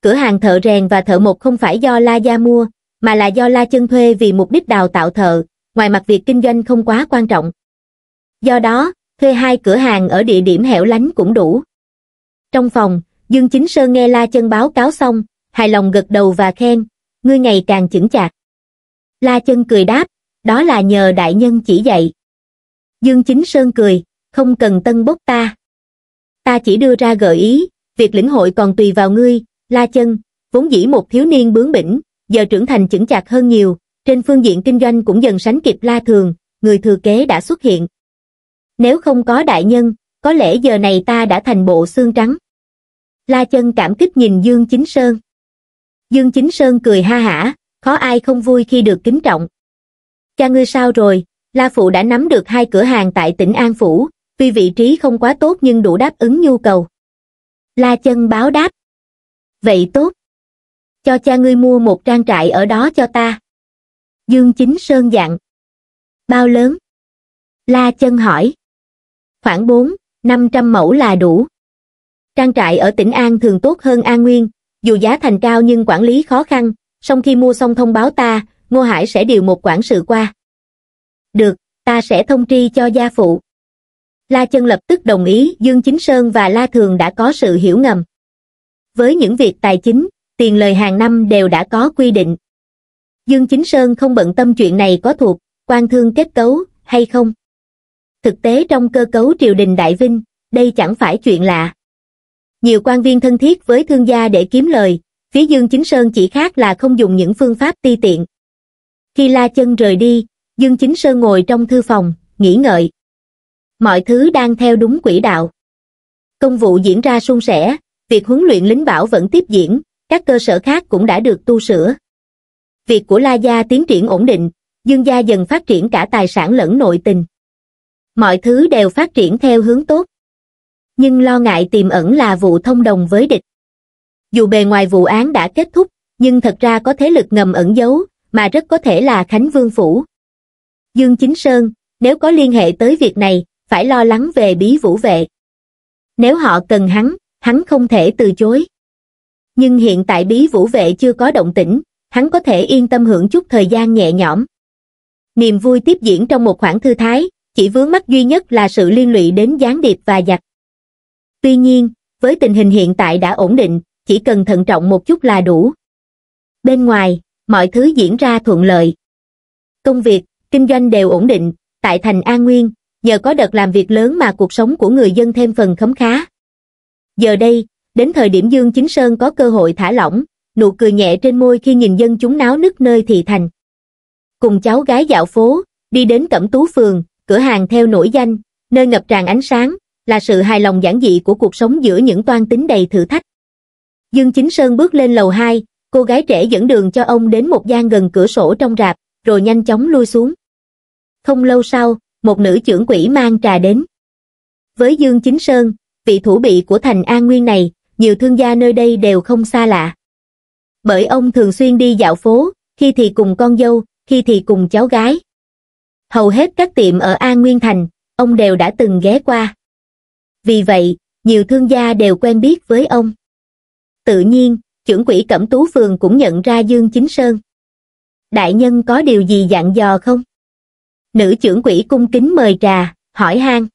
Speaker 1: cửa hàng thợ rèn và thợ một không phải do La Gia mua, mà là do La Chân thuê vì mục đích đào tạo thợ, ngoài mặt việc kinh doanh không quá quan trọng. Do đó, thuê hai cửa hàng ở địa điểm hẻo lánh cũng đủ. Trong phòng, Dương Chính Sơn nghe La Chân báo cáo xong, hài lòng gật đầu và khen, ngươi ngày càng chững chạc. La Chân cười đáp, đó là nhờ đại nhân chỉ dạy. Dương Chính Sơn cười, không cần tân bốc ta. Ta chỉ đưa ra gợi ý, việc lĩnh hội còn tùy vào ngươi, La Chân, vốn dĩ một thiếu niên bướng bỉnh, giờ trưởng thành chững chạc hơn nhiều, trên phương diện kinh doanh cũng dần sánh kịp La Thường, người thừa kế đã xuất hiện. Nếu không có đại nhân, có lẽ giờ này ta đã thành bộ xương trắng. La Chân cảm kích nhìn Dương Chính Sơn. Dương Chính Sơn cười ha hả, khó ai không vui khi được kính trọng. Cha ngươi sao rồi, La Phụ đã nắm được hai cửa hàng tại tỉnh An Phủ, tuy vị trí không quá tốt nhưng đủ đáp ứng nhu cầu. La Chân báo đáp, vậy tốt cho cha ngươi mua một trang trại ở đó cho ta dương chính sơn dặn bao lớn la chân hỏi khoảng bốn năm trăm mẫu là đủ trang trại ở tỉnh an thường tốt hơn an nguyên dù giá thành cao nhưng quản lý khó khăn song khi mua xong thông báo ta ngô hải sẽ điều một quản sự qua được ta sẽ thông tri cho gia phụ la chân lập tức đồng ý dương chính sơn và la thường đã có sự hiểu ngầm với những việc tài chính, tiền lời hàng năm đều đã có quy định. Dương Chính Sơn không bận tâm chuyện này có thuộc, quan thương kết cấu, hay không. Thực tế trong cơ cấu triều đình Đại Vinh, đây chẳng phải chuyện lạ. Nhiều quan viên thân thiết với thương gia để kiếm lời, phía Dương Chính Sơn chỉ khác là không dùng những phương pháp ti tiện. Khi la chân rời đi, Dương Chính Sơn ngồi trong thư phòng, nghĩ ngợi. Mọi thứ đang theo đúng quỹ đạo. Công vụ diễn ra suôn sẻ, Việc huấn luyện lính bảo vẫn tiếp diễn, các cơ sở khác cũng đã được tu sửa. Việc của La Gia tiến triển ổn định, Dương Gia dần phát triển cả tài sản lẫn nội tình. Mọi thứ đều phát triển theo hướng tốt. Nhưng lo ngại tiềm ẩn là vụ thông đồng với địch. Dù bề ngoài vụ án đã kết thúc, nhưng thật ra có thế lực ngầm ẩn giấu, mà rất có thể là Khánh Vương Phủ. Dương Chính Sơn, nếu có liên hệ tới việc này, phải lo lắng về bí vũ vệ. Nếu họ cần hắn, hắn không thể từ chối. Nhưng hiện tại bí vũ vệ chưa có động tĩnh, hắn có thể yên tâm hưởng chút thời gian nhẹ nhõm. Niềm vui tiếp diễn trong một khoảng thư thái, chỉ vướng mắt duy nhất là sự liên lụy đến gián điệp và giặc. Tuy nhiên, với tình hình hiện tại đã ổn định, chỉ cần thận trọng một chút là đủ. Bên ngoài, mọi thứ diễn ra thuận lợi. Công việc, kinh doanh đều ổn định, tại thành An Nguyên, nhờ có đợt làm việc lớn mà cuộc sống của người dân thêm phần khấm khá. Giờ đây, đến thời điểm Dương Chính Sơn có cơ hội thả lỏng, nụ cười nhẹ trên môi khi nhìn dân chúng náo nức nơi thị thành. Cùng cháu gái dạo phố, đi đến Cẩm Tú Phường, cửa hàng theo nổi danh, nơi ngập tràn ánh sáng, là sự hài lòng giản dị của cuộc sống giữa những toan tính đầy thử thách. Dương Chính Sơn bước lên lầu 2, cô gái trẻ dẫn đường cho ông đến một gian gần cửa sổ trong rạp, rồi nhanh chóng lui xuống. Không lâu sau, một nữ trưởng quỹ mang trà đến. Với Dương Chính Sơn, vị thủ bị của thành An Nguyên này, nhiều thương gia nơi đây đều không xa lạ. Bởi ông thường xuyên đi dạo phố, khi thì cùng con dâu, khi thì cùng cháu gái. Hầu hết các tiệm ở An Nguyên Thành, ông đều đã từng ghé qua. Vì vậy, nhiều thương gia đều quen biết với ông. Tự nhiên, trưởng quỹ Cẩm Tú Phường cũng nhận ra Dương Chính Sơn. Đại nhân có điều gì dặn dò không? Nữ trưởng quỹ cung kính mời trà, hỏi han.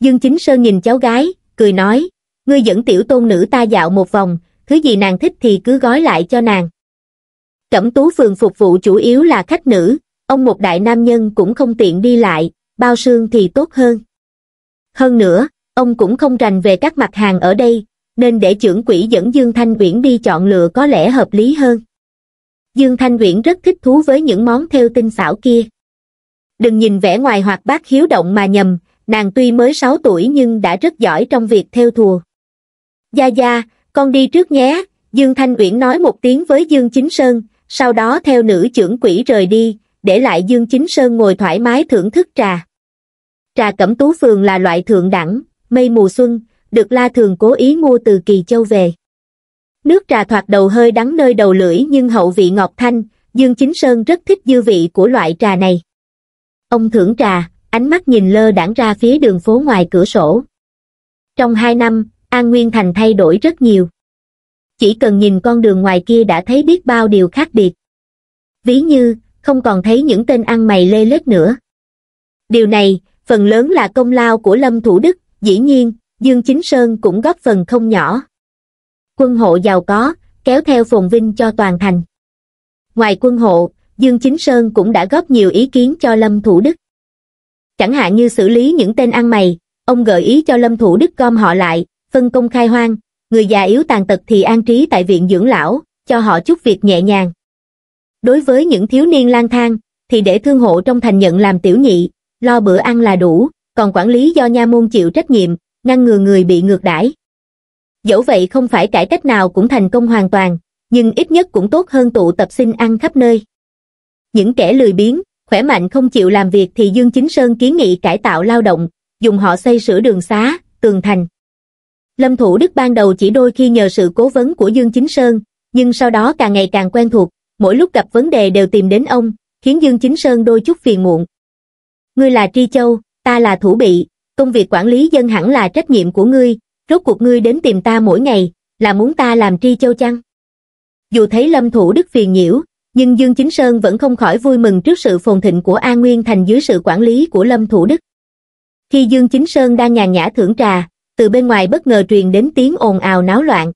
Speaker 1: Dương Chính Sơn nhìn cháu gái, cười nói, ngươi dẫn tiểu tôn nữ ta dạo một vòng, thứ gì nàng thích thì cứ gói lại cho nàng. Cẩm tú phường phục vụ chủ yếu là khách nữ, ông một đại nam nhân cũng không tiện đi lại, bao sương thì tốt hơn. Hơn nữa, ông cũng không rành về các mặt hàng ở đây, nên để trưởng quỹ dẫn Dương Thanh Uyển đi chọn lựa có lẽ hợp lý hơn. Dương Thanh Uyển rất thích thú với những món theo tinh xảo kia. Đừng nhìn vẻ ngoài hoặc bác hiếu động mà nhầm, nàng tuy mới sáu tuổi nhưng đã rất giỏi trong việc theo thùa. Gia Gia, con đi trước nhé, Dương Thanh Uyển nói một tiếng với Dương Chính Sơn, sau đó theo nữ trưởng quỷ rời đi, để lại Dương Chính Sơn ngồi thoải mái thưởng thức trà. Trà cẩm tú phường là loại thượng đẳng, mây mùa xuân, được La Thường cố ý mua từ Kỳ Châu về. Nước trà thoạt đầu hơi đắng nơi đầu lưỡi nhưng hậu vị ngọt thanh, Dương Chính Sơn rất thích dư vị của loại trà này. Ông thưởng trà, ánh mắt nhìn lơ đãng ra phía đường phố ngoài cửa sổ trong hai năm an nguyên thành thay đổi rất nhiều chỉ cần nhìn con đường ngoài kia đã thấy biết bao điều khác biệt ví như không còn thấy những tên ăn mày lê lết nữa điều này phần lớn là công lao của lâm thủ đức dĩ nhiên dương chính sơn cũng góp phần không nhỏ quân hộ giàu có kéo theo phồn vinh cho toàn thành ngoài quân hộ dương chính sơn cũng đã góp nhiều ý kiến cho lâm thủ đức chẳng hạn như xử lý những tên ăn mày, ông gợi ý cho Lâm Thủ Đức gom họ lại, phân công khai hoang, người già yếu tàn tật thì an trí tại viện dưỡng lão, cho họ chút việc nhẹ nhàng. Đối với những thiếu niên lang thang, thì để thương hộ trong thành nhận làm tiểu nhị, lo bữa ăn là đủ, còn quản lý do nha môn chịu trách nhiệm, ngăn ngừa người bị ngược đãi. Dẫu vậy không phải cải cách nào cũng thành công hoàn toàn, nhưng ít nhất cũng tốt hơn tụ tập sinh ăn khắp nơi. Những kẻ lười biếng, khỏe mạnh không chịu làm việc thì Dương Chính Sơn kiến nghị cải tạo lao động, dùng họ xây sửa đường xá, tường thành. Lâm Thủ Đức ban đầu chỉ đôi khi nhờ sự cố vấn của Dương Chính Sơn, nhưng sau đó càng ngày càng quen thuộc, mỗi lúc gặp vấn đề đều tìm đến ông, khiến Dương Chính Sơn đôi chút phiền muộn. Ngươi là Tri Châu, ta là Thủ Bị, công việc quản lý dân hẳn là trách nhiệm của ngươi, rốt cuộc ngươi đến tìm ta mỗi ngày, là muốn ta làm Tri Châu chăng? Dù thấy Lâm Thủ Đức phiền nhiễu, nhưng Dương Chính Sơn vẫn không khỏi vui mừng trước sự phồn thịnh của an Nguyên Thành dưới sự quản lý của Lâm Thủ Đức. Khi Dương Chính Sơn đang nhàn nhã thưởng trà, từ bên ngoài bất ngờ truyền đến tiếng ồn ào náo loạn.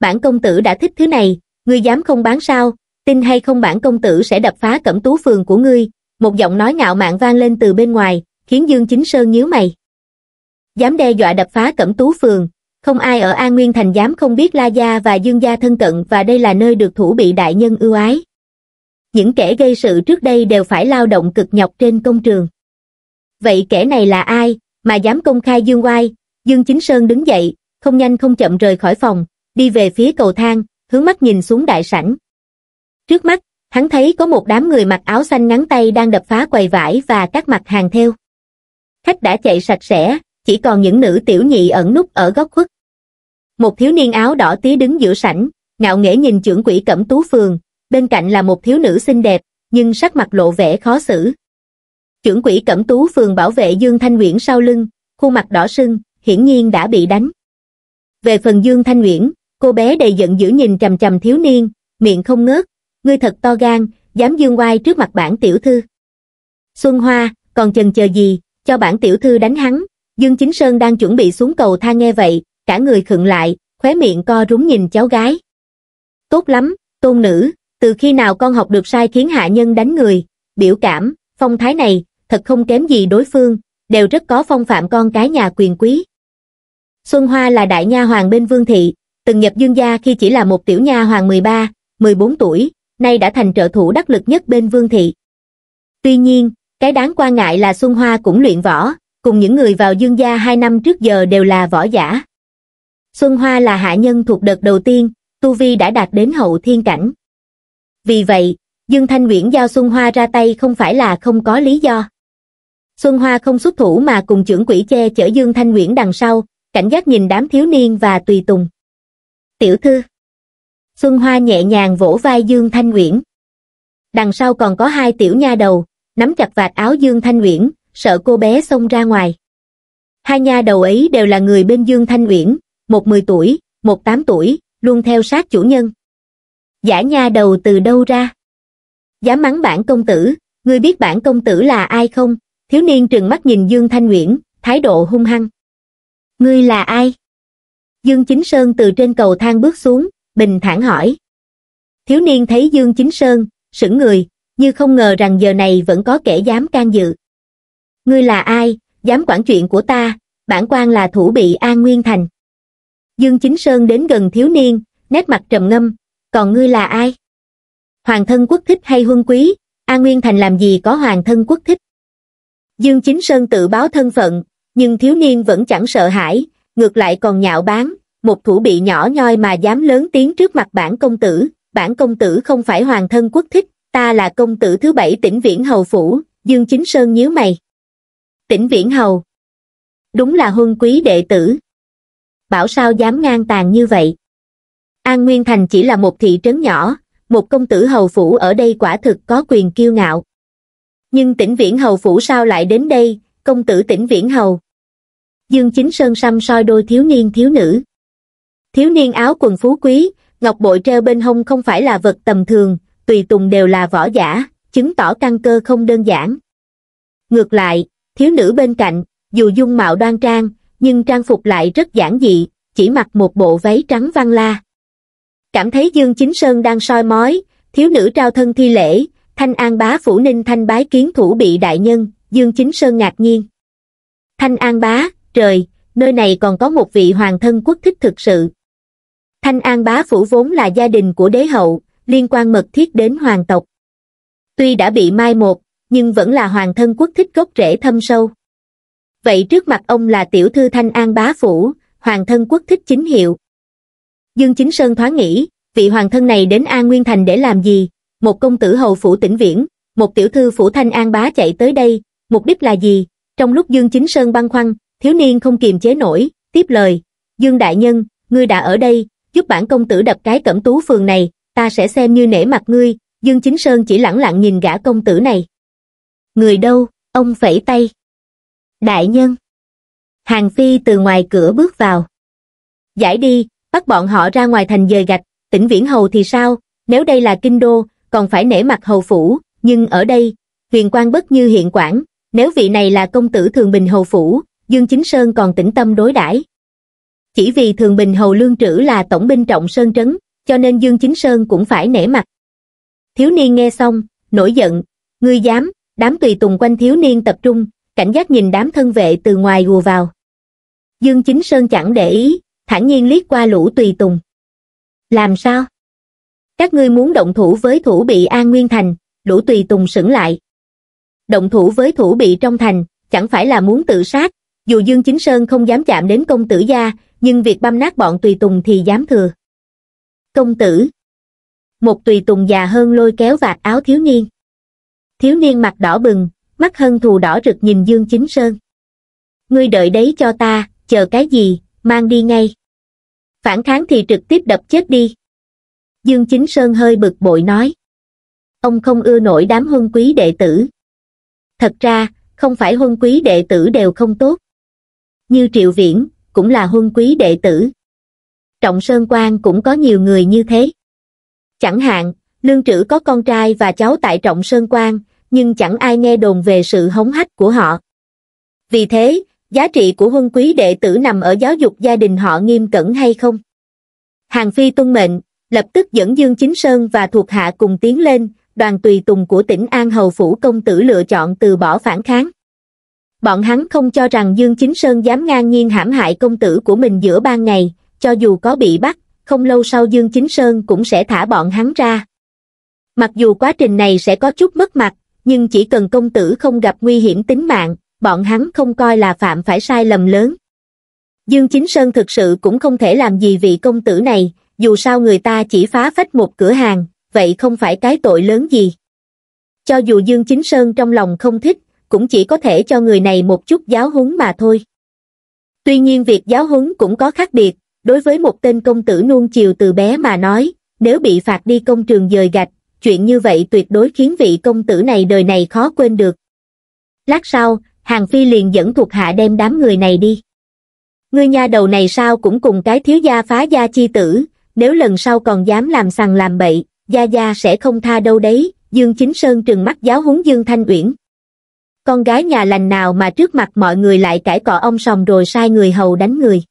Speaker 1: Bản công tử đã thích thứ này, ngươi dám không bán sao, tin hay không bản công tử sẽ đập phá cẩm tú phường của ngươi, một giọng nói ngạo mạn vang lên từ bên ngoài, khiến Dương Chính Sơn nhíu mày. Dám đe dọa đập phá cẩm tú phường, không ai ở an nguyên thành dám không biết la gia và dương gia thân cận và đây là nơi được thủ bị đại nhân ưu ái những kẻ gây sự trước đây đều phải lao động cực nhọc trên công trường vậy kẻ này là ai mà dám công khai dương oai dương chính sơn đứng dậy không nhanh không chậm rời khỏi phòng đi về phía cầu thang hướng mắt nhìn xuống đại sảnh trước mắt hắn thấy có một đám người mặc áo xanh ngắn tay đang đập phá quầy vải và các mặt hàng theo khách đã chạy sạch sẽ chỉ còn những nữ tiểu nhị ẩn núp ở góc khuất. Một thiếu niên áo đỏ tía đứng giữa sảnh, ngạo nghễ nhìn trưởng quỹ Cẩm Tú Phường, bên cạnh là một thiếu nữ xinh đẹp, nhưng sắc mặt lộ vẻ khó xử. Trưởng quỹ Cẩm Tú Phường bảo vệ Dương Thanh Nguyễn sau lưng, khuôn mặt đỏ sưng, hiển nhiên đã bị đánh. Về phần Dương Thanh Nguyễn, cô bé đầy giận dữ nhìn trầm trầm thiếu niên, miệng không ngớt, ngươi thật to gan, dám dương oai trước mặt bản tiểu thư. Xuân Hoa, còn chần chờ gì, cho bản tiểu thư đánh hắn, Dương Chính Sơn đang chuẩn bị xuống cầu thang nghe vậy, cả người khựng lại, khóe miệng co rúm nhìn cháu gái. Tốt lắm, tôn nữ, từ khi nào con học được sai khiến hạ nhân đánh người, biểu cảm, phong thái này, thật không kém gì đối phương, đều rất có phong phạm con cái nhà quyền quý. Xuân Hoa là đại nha hoàng bên Vương Thị, từng nhập dương gia khi chỉ là một tiểu nha hoàng 13, 14 tuổi, nay đã thành trợ thủ đắc lực nhất bên Vương Thị. Tuy nhiên, cái đáng quan ngại là Xuân Hoa cũng luyện võ, cùng những người vào dương gia hai năm trước giờ đều là võ giả. Xuân Hoa là hạ nhân thuộc đợt đầu tiên, Tu Vi đã đạt đến hậu thiên cảnh. Vì vậy, Dương Thanh Nguyễn giao Xuân Hoa ra tay không phải là không có lý do. Xuân Hoa không xuất thủ mà cùng trưởng quỷ che chở Dương Thanh Nguyễn đằng sau, cảnh giác nhìn đám thiếu niên và tùy tùng. Tiểu thư Xuân Hoa nhẹ nhàng vỗ vai Dương Thanh Nguyễn. Đằng sau còn có hai tiểu nha đầu, nắm chặt vạt áo Dương Thanh Nguyễn, sợ cô bé xông ra ngoài. Hai nha đầu ấy đều là người bên Dương Thanh Uyển, một 10 tuổi, một 8 tuổi, luôn theo sát chủ nhân. Giả nha đầu từ đâu ra? Dám mắng bản công tử, ngươi biết bản công tử là ai không? Thiếu niên trừng mắt nhìn Dương Thanh Uyển, thái độ hung hăng. Ngươi là ai? Dương Chính Sơn từ trên cầu thang bước xuống, bình thản hỏi. Thiếu niên thấy Dương Chính Sơn, sững người, như không ngờ rằng giờ này vẫn có kẻ dám can dự ngươi là ai dám quản chuyện của ta bản quan là thủ bị an nguyên thành dương chính sơn đến gần thiếu niên nét mặt trầm ngâm còn ngươi là ai hoàng thân quốc thích hay huân quý an nguyên thành làm gì có hoàng thân quốc thích dương chính sơn tự báo thân phận nhưng thiếu niên vẫn chẳng sợ hãi ngược lại còn nhạo báng một thủ bị nhỏ nhoi mà dám lớn tiếng trước mặt bản công tử bản công tử không phải hoàng thân quốc thích ta là công tử thứ bảy tỉnh viễn hầu phủ dương chính sơn nhíu mày Tỉnh Viễn Hầu. Đúng là huân quý đệ tử. Bảo sao dám ngang tàn như vậy. An Nguyên Thành chỉ là một thị trấn nhỏ, một công tử hầu phủ ở đây quả thực có quyền kiêu ngạo. Nhưng tỉnh Viễn Hầu phủ sao lại đến đây, công tử tỉnh Viễn Hầu. Dương Chính Sơn xăm soi đôi thiếu niên thiếu nữ. Thiếu niên áo quần phú quý, ngọc bội treo bên hông không phải là vật tầm thường, tùy tùng đều là võ giả, chứng tỏ căn cơ không đơn giản. Ngược lại, Thiếu nữ bên cạnh, dù dung mạo đoan trang, nhưng trang phục lại rất giản dị, chỉ mặc một bộ váy trắng văn la. Cảm thấy Dương Chính Sơn đang soi mói, thiếu nữ trao thân thi lễ, thanh an bá phủ ninh thanh bái kiến thủ bị đại nhân, Dương Chính Sơn ngạc nhiên. Thanh an bá, trời, nơi này còn có một vị hoàng thân quốc thích thực sự. Thanh an bá phủ vốn là gia đình của đế hậu, liên quan mật thiết đến hoàng tộc. Tuy đã bị mai một, nhưng vẫn là hoàng thân quốc thích gốc rễ thâm sâu. Vậy trước mặt ông là tiểu thư Thanh An Bá Phủ, hoàng thân quốc thích chính hiệu. Dương Chính Sơn thoáng nghĩ, vị hoàng thân này đến An Nguyên Thành để làm gì? Một công tử hầu phủ tỉnh viễn, một tiểu thư phủ Thanh An Bá chạy tới đây, mục đích là gì? Trong lúc Dương Chính Sơn băn khoăn, thiếu niên không kiềm chế nổi, tiếp lời. Dương Đại Nhân, ngươi đã ở đây, giúp bản công tử đập cái cẩm tú phường này, ta sẽ xem như nể mặt ngươi. Dương Chính Sơn chỉ lẳng lặng nhìn gã công tử này. Người đâu? Ông phẩy tay. Đại nhân. Hàng Phi từ ngoài cửa bước vào. Giải đi, bắt bọn họ ra ngoài thành dời gạch, tỉnh Viễn Hầu thì sao? Nếu đây là kinh đô, còn phải nể mặt hầu phủ, nhưng ở đây, huyền quan bất như hiện quản, nếu vị này là công tử Thường Bình Hầu Phủ, Dương Chính Sơn còn tĩnh tâm đối đãi Chỉ vì Thường Bình Hầu Lương Trữ là tổng binh trọng Sơn Trấn, cho nên Dương Chính Sơn cũng phải nể mặt. Thiếu niên nghe xong, nổi giận, ngươi dám, đám tùy tùng quanh thiếu niên tập trung, cảnh giác nhìn đám thân vệ từ ngoài gùa vào. Dương Chính Sơn chẳng để ý, thản nhiên liếc qua lũ tùy tùng. Làm sao? Các ngươi muốn động thủ với thủ bị An Nguyên Thành, lũ tùy tùng sững lại. Động thủ với thủ bị trong thành, chẳng phải là muốn tự sát, dù Dương Chính Sơn không dám chạm đến công tử gia, nhưng việc băm nát bọn tùy tùng thì dám thừa. Công tử Một tùy tùng già hơn lôi kéo vạt áo thiếu niên thiếu niên mặt đỏ bừng, mắt hân thù đỏ rực nhìn Dương Chính Sơn. Ngươi đợi đấy cho ta, chờ cái gì, mang đi ngay. Phản kháng thì trực tiếp đập chết đi. Dương Chính Sơn hơi bực bội nói. Ông không ưa nổi đám huân quý đệ tử. Thật ra, không phải huân quý đệ tử đều không tốt. Như Triệu Viễn, cũng là huân quý đệ tử. Trọng Sơn Quang cũng có nhiều người như thế. Chẳng hạn, Lương Trữ có con trai và cháu tại Trọng Sơn Quang, nhưng chẳng ai nghe đồn về sự hống hách của họ. Vì thế, giá trị của huân quý đệ tử nằm ở giáo dục gia đình họ nghiêm cẩn hay không. Hàng Phi tuân mệnh, lập tức dẫn Dương Chính Sơn và thuộc hạ cùng tiến lên, đoàn tùy tùng của tỉnh An Hầu Phủ Công Tử lựa chọn từ bỏ phản kháng. Bọn hắn không cho rằng Dương Chính Sơn dám ngang nhiên hãm hại công tử của mình giữa ban ngày, cho dù có bị bắt, không lâu sau Dương Chính Sơn cũng sẽ thả bọn hắn ra. Mặc dù quá trình này sẽ có chút mất mặt, nhưng chỉ cần công tử không gặp nguy hiểm tính mạng, bọn hắn không coi là phạm phải sai lầm lớn. Dương Chính Sơn thực sự cũng không thể làm gì vị công tử này, dù sao người ta chỉ phá phách một cửa hàng, vậy không phải cái tội lớn gì. Cho dù Dương Chính Sơn trong lòng không thích, cũng chỉ có thể cho người này một chút giáo huấn mà thôi. Tuy nhiên việc giáo huấn cũng có khác biệt, đối với một tên công tử nuông chiều từ bé mà nói, nếu bị phạt đi công trường dời gạch, chuyện như vậy tuyệt đối khiến vị công tử này đời này khó quên được. Lát sau, Hàng Phi liền dẫn thuộc hạ đem đám người này đi. Ngươi nha đầu này sao cũng cùng cái thiếu gia phá gia chi tử, nếu lần sau còn dám làm sằng làm bậy, gia gia sẽ không tha đâu đấy, Dương Chính Sơn trừng mắt giáo huấn Dương Thanh Uyển. Con gái nhà lành nào mà trước mặt mọi người lại cãi cọ ông sòng rồi sai người hầu đánh người.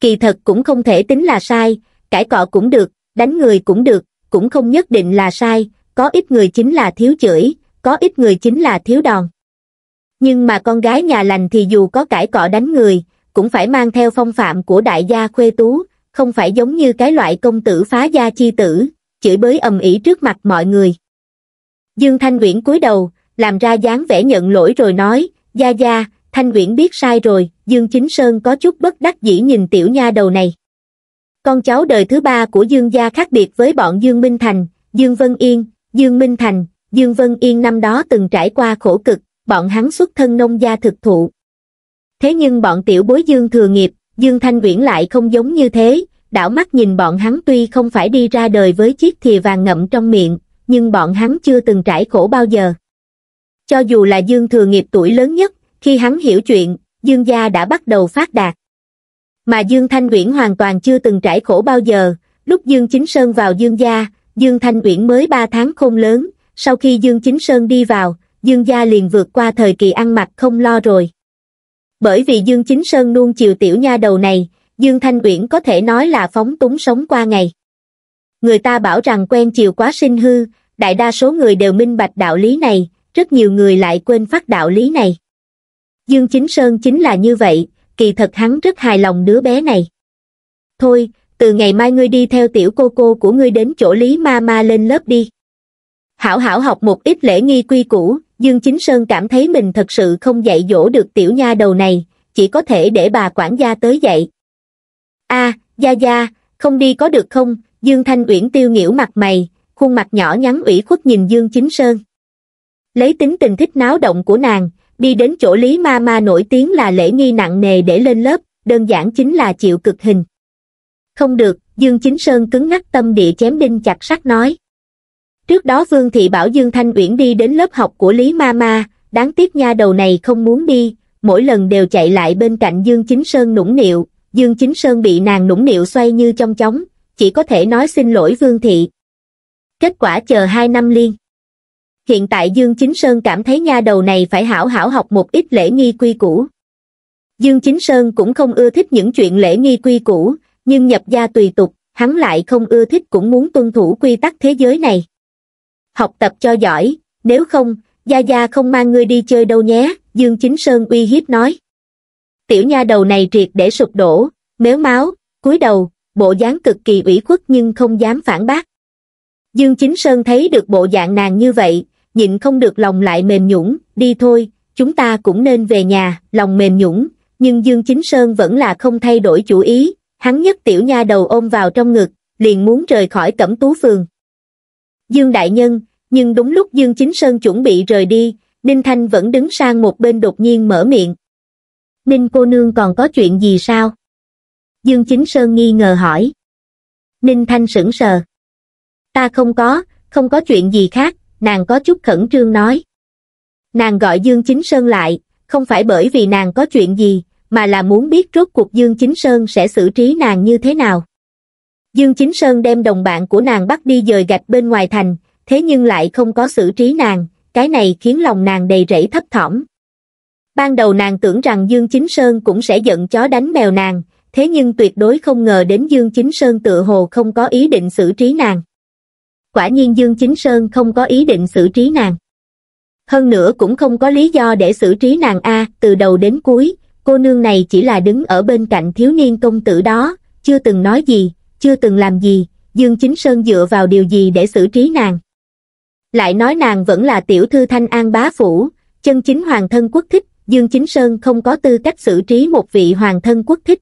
Speaker 1: Kỳ thật cũng không thể tính là sai, cãi cọ cũng được, đánh người cũng được, cũng không nhất định là sai, có ít người chính là thiếu chửi, có ít người chính là thiếu đòn. Nhưng mà con gái nhà lành thì dù có cãi cọ đánh người, cũng phải mang theo phong phạm của đại gia khuê tú, không phải giống như cái loại công tử phá gia chi tử, chửi bới ầm ĩ trước mặt mọi người. Dương Thanh Nguyễn cúi đầu, làm ra dáng vẻ nhận lỗi rồi nói, gia gia, Thanh Nguyễn biết sai rồi, Dương Chính Sơn có chút bất đắc dĩ nhìn tiểu nha đầu này con cháu đời thứ ba của dương gia khác biệt với bọn dương minh thành dương vân yên dương minh thành dương vân yên năm đó từng trải qua khổ cực bọn hắn xuất thân nông gia thực thụ thế nhưng bọn tiểu bối dương thừa nghiệp dương thanh uyển lại không giống như thế đảo mắt nhìn bọn hắn tuy không phải đi ra đời với chiếc thìa vàng ngậm trong miệng nhưng bọn hắn chưa từng trải khổ bao giờ cho dù là dương thừa nghiệp tuổi lớn nhất khi hắn hiểu chuyện dương gia đã bắt đầu phát đạt mà Dương Thanh Uyển hoàn toàn chưa từng trải khổ bao giờ. Lúc Dương Chính Sơn vào Dương gia, Dương Thanh Uyển mới 3 tháng không lớn, sau khi Dương Chính Sơn đi vào, Dương gia liền vượt qua thời kỳ ăn mặc không lo rồi. Bởi vì Dương Chính Sơn nuông chiều tiểu nha đầu này, Dương Thanh Uyển có thể nói là phóng túng sống qua ngày. Người ta bảo rằng quen chiều quá sinh hư, đại đa số người đều minh bạch đạo lý này, rất nhiều người lại quên phát đạo lý này. Dương Chính Sơn chính là như vậy, kỳ thật hắn rất hài lòng đứa bé này. Thôi, từ ngày mai ngươi đi theo tiểu cô cô của ngươi đến chỗ Lý Ma Ma lên lớp đi. Hảo hảo học một ít lễ nghi quy củ, Dương Chính Sơn cảm thấy mình thật sự không dạy dỗ được tiểu nha đầu này, chỉ có thể để bà quản gia tới dạy. a Gia Gia, không đi có được không? Dương Thanh Uyển tiêu nghỉu mặt mày, khuôn mặt nhỏ nhắn ủy khuất nhìn Dương Chính Sơn. Lấy tính tình thích náo động của nàng, đi đến chỗ Lý Ma Ma nổi tiếng là lễ nghi nặng nề để lên lớp, đơn giản chính là chịu cực hình. Không được, Dương Chính Sơn cứng ngắc tâm địa chém đinh chặt sắt nói. Trước đó Vương Thị bảo Dương Thanh Uyển đi đến lớp học của Lý Ma Ma, đáng tiếc nha đầu này không muốn đi, mỗi lần đều chạy lại bên cạnh Dương Chính Sơn nũng nịu, Dương Chính Sơn bị nàng nũng nịu xoay như trong chóng, chỉ có thể nói xin lỗi Vương Thị. Kết quả chờ hai năm liên hiện tại Dương Chính Sơn cảm thấy nha đầu này phải hảo hảo học một ít lễ nghi quy củ. Dương Chính Sơn cũng không ưa thích những chuyện lễ nghi quy củ, nhưng nhập gia tùy tục, hắn lại không ưa thích cũng muốn tuân thủ quy tắc thế giới này. Học tập cho giỏi, nếu không, Gia Gia không mang ngươi đi chơi đâu nhé, Dương Chính Sơn uy hiếp nói. Tiểu nha đầu này triệt để sụp đổ, mếu máu, cúi đầu, bộ dáng cực kỳ ủy khuất nhưng không dám phản bác. Dương Chính Sơn thấy được bộ dạng nàng như vậy, nhịn không được lòng lại mềm nhũng, đi thôi, chúng ta cũng nên về nhà, lòng mềm nhũng, nhưng Dương Chính Sơn vẫn là không thay đổi chủ ý, hắn nhất tiểu nha đầu ôm vào trong ngực, liền muốn rời khỏi cẩm tú phường. Dương Đại Nhân, nhưng đúng lúc Dương Chính Sơn chuẩn bị rời đi, Ninh Thanh vẫn đứng sang một bên đột nhiên mở miệng. Ninh cô nương còn có chuyện gì sao? Dương Chính Sơn nghi ngờ hỏi. Ninh Thanh sững sờ. Ta không có, không có chuyện gì khác, nàng có chút khẩn trương nói. Nàng gọi Dương Chính Sơn lại, không phải bởi vì nàng có chuyện gì, mà là muốn biết rốt cuộc Dương Chính Sơn sẽ xử trí nàng như thế nào. Dương Chính Sơn đem đồng bạn của nàng bắt đi dời gạch bên ngoài thành, thế nhưng lại không có xử trí nàng, cái này khiến lòng nàng đầy rẫy thấp thỏm. Ban đầu nàng tưởng rằng Dương Chính Sơn cũng sẽ giận chó đánh mèo nàng, thế nhưng tuyệt đối không ngờ đến Dương Chính Sơn tự hồ không có ý định xử trí nàng quả nhiên Dương Chính Sơn không có ý định xử trí nàng. Hơn nữa cũng không có lý do để xử trí nàng A, từ đầu đến cuối, cô nương này chỉ là đứng ở bên cạnh thiếu niên công tử đó, chưa từng nói gì, chưa từng làm gì, Dương Chính Sơn dựa vào điều gì để xử trí nàng. Lại nói nàng vẫn là tiểu thư thanh an bá phủ, chân chính hoàng thân quốc thích, Dương Chính Sơn không có tư cách xử trí một vị hoàng thân quốc thích.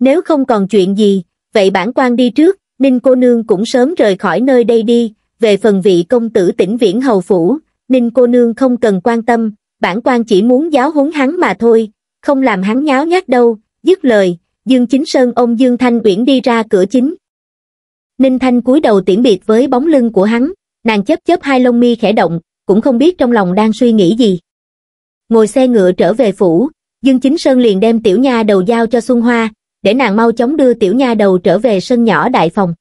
Speaker 1: Nếu không còn chuyện gì, vậy bản quan đi trước, Ninh cô nương cũng sớm rời khỏi nơi đây đi, về phần vị công tử tỉnh viễn hầu phủ, Ninh cô nương không cần quan tâm, bản quan chỉ muốn giáo huấn hắn mà thôi, không làm hắn nháo nhác đâu, dứt lời, Dương Chính Sơn ôm Dương Thanh Uyển đi ra cửa chính. Ninh Thanh cúi đầu tiễn biệt với bóng lưng của hắn, nàng chớp chớp hai lông mi khẽ động, cũng không biết trong lòng đang suy nghĩ gì. Ngồi xe ngựa trở về phủ, Dương Chính Sơn liền đem tiểu nha đầu giao cho Xuân Hoa, để nàng mau chóng đưa tiểu nha đầu trở về sân nhỏ đại phòng.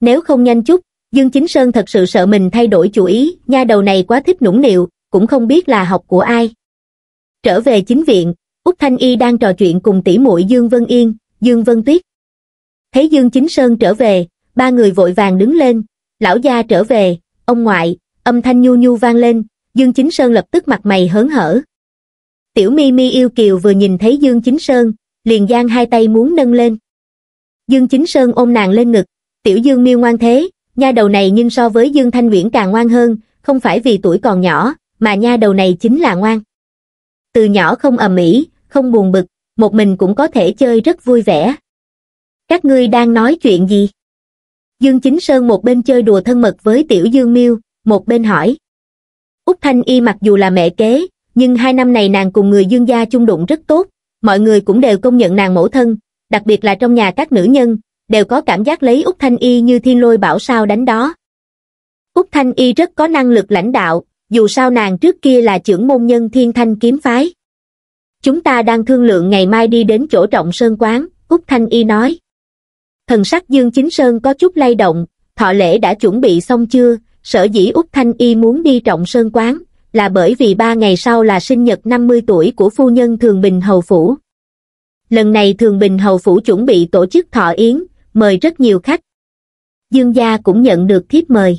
Speaker 1: Nếu không nhanh chút, Dương Chính Sơn thật sự sợ mình thay đổi chủ ý, nha đầu này quá thích nũng nịu, cũng không biết là học của ai. Trở về chính viện, Úc Thanh Y đang trò chuyện cùng tỷ muội Dương Vân Yên, Dương Vân Tuyết. Thấy Dương Chính Sơn trở về, ba người vội vàng đứng lên, lão gia trở về, ông ngoại, âm thanh nhu nhu vang lên, Dương Chính Sơn lập tức mặt mày hớn hở. Tiểu Mi Mi yêu kiều vừa nhìn thấy Dương Chính Sơn, liền giang hai tay muốn nâng lên. Dương Chính Sơn ôm nàng lên ngực, tiểu Dương miêu ngoan thế, nha đầu này nhưng so với Dương Thanh Nguyễn càng ngoan hơn, không phải vì tuổi còn nhỏ, mà nha đầu này chính là ngoan. Từ nhỏ không ầm ĩ, không buồn bực, một mình cũng có thể chơi rất vui vẻ. Các ngươi đang nói chuyện gì? Dương Chính Sơn một bên chơi đùa thân mật với tiểu Dương miêu, một bên hỏi. Úc Thanh Y mặc dù là mẹ kế, nhưng hai năm này nàng cùng người Dương gia chung đụng rất tốt, mọi người cũng đều công nhận nàng mẫu thân, đặc biệt là trong nhà các nữ nhân, đều có cảm giác lấy Úc Thanh Y như thiên lôi bảo sao đánh đó. Úc Thanh Y rất có năng lực lãnh đạo, dù sao nàng trước kia là trưởng môn nhân thiên thanh kiếm phái. Chúng ta đang thương lượng ngày mai đi đến chỗ trọng sơn quán, Úc Thanh Y nói. Thần sắc Dương Chính Sơn có chút lay động, thọ lễ đã chuẩn bị xong chưa, sở dĩ Úc Thanh Y muốn đi trọng sơn quán, là bởi vì ba ngày sau là sinh nhật 50 tuổi của phu nhân Thường Bình Hầu Phủ. Lần này Thường Bình Hầu Phủ chuẩn bị tổ chức thọ yến, mời rất nhiều khách. Dương gia cũng nhận được thiếp mời.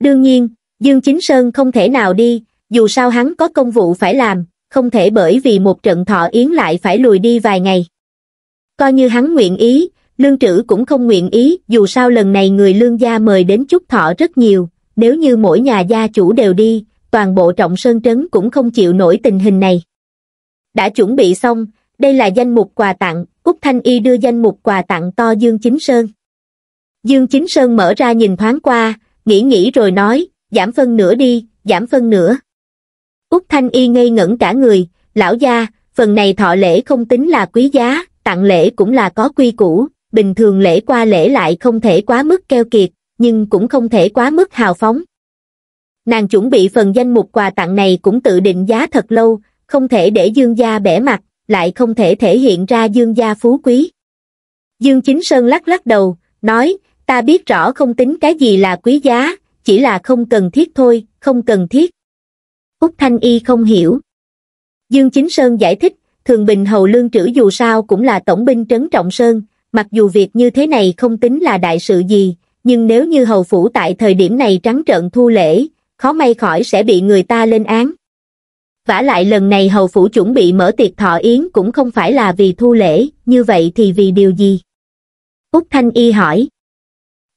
Speaker 1: Đương nhiên, Dương Chính Sơn không thể nào đi, dù sao hắn có công vụ phải làm, không thể bởi vì một trận thọ yến lại phải lùi đi vài ngày. Coi như hắn nguyện ý, lương trữ cũng không nguyện ý, dù sao lần này người lương gia mời đến chúc thọ rất nhiều, nếu như mỗi nhà gia chủ đều đi, toàn bộ trọng sơn trấn cũng không chịu nổi tình hình này. Đã chuẩn bị xong, đây là danh mục quà tặng, Cúc Thanh Y đưa danh mục quà tặng to Dương Chính Sơn. Dương Chính Sơn mở ra nhìn thoáng qua, nghĩ nghĩ rồi nói, giảm phân nửa đi, giảm phân nửa. cúc Thanh Y ngây ngẩn cả người, lão gia, phần này thọ lễ không tính là quý giá, tặng lễ cũng là có quy củ, bình thường lễ qua lễ lại không thể quá mức keo kiệt, nhưng cũng không thể quá mức hào phóng nàng chuẩn bị phần danh mục quà tặng này cũng tự định giá thật lâu không thể để dương gia bẻ mặt lại không thể thể hiện ra dương gia phú quý dương chính sơn lắc lắc đầu nói ta biết rõ không tính cái gì là quý giá chỉ là không cần thiết thôi không cần thiết út thanh y không hiểu dương chính sơn giải thích thường bình hầu lương trữ dù sao cũng là tổng binh trấn trọng sơn mặc dù việc như thế này không tính là đại sự gì nhưng nếu như hầu phủ tại thời điểm này trắng trợn thu lễ khó may khỏi sẽ bị người ta lên án. vả lại lần này hầu phủ chuẩn bị mở tiệc thọ yến cũng không phải là vì thu lễ, như vậy thì vì điều gì? Úc Thanh Y hỏi.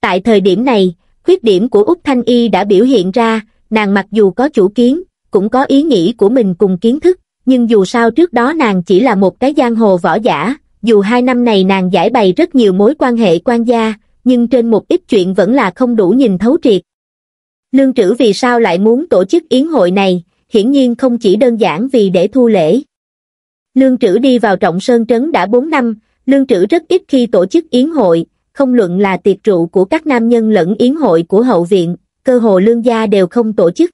Speaker 1: Tại thời điểm này, khuyết điểm của Úc Thanh Y đã biểu hiện ra, nàng mặc dù có chủ kiến, cũng có ý nghĩ của mình cùng kiến thức, nhưng dù sao trước đó nàng chỉ là một cái giang hồ võ giả, dù hai năm này nàng giải bày rất nhiều mối quan hệ quan gia, nhưng trên một ít chuyện vẫn là không đủ nhìn thấu triệt, lương trữ vì sao lại muốn tổ chức yến hội này hiển nhiên không chỉ đơn giản vì để thu lễ lương trữ đi vào trọng sơn trấn đã bốn năm lương trữ rất ít khi tổ chức yến hội không luận là tiệc rượu của các nam nhân lẫn yến hội của hậu viện cơ hồ lương gia đều không tổ chức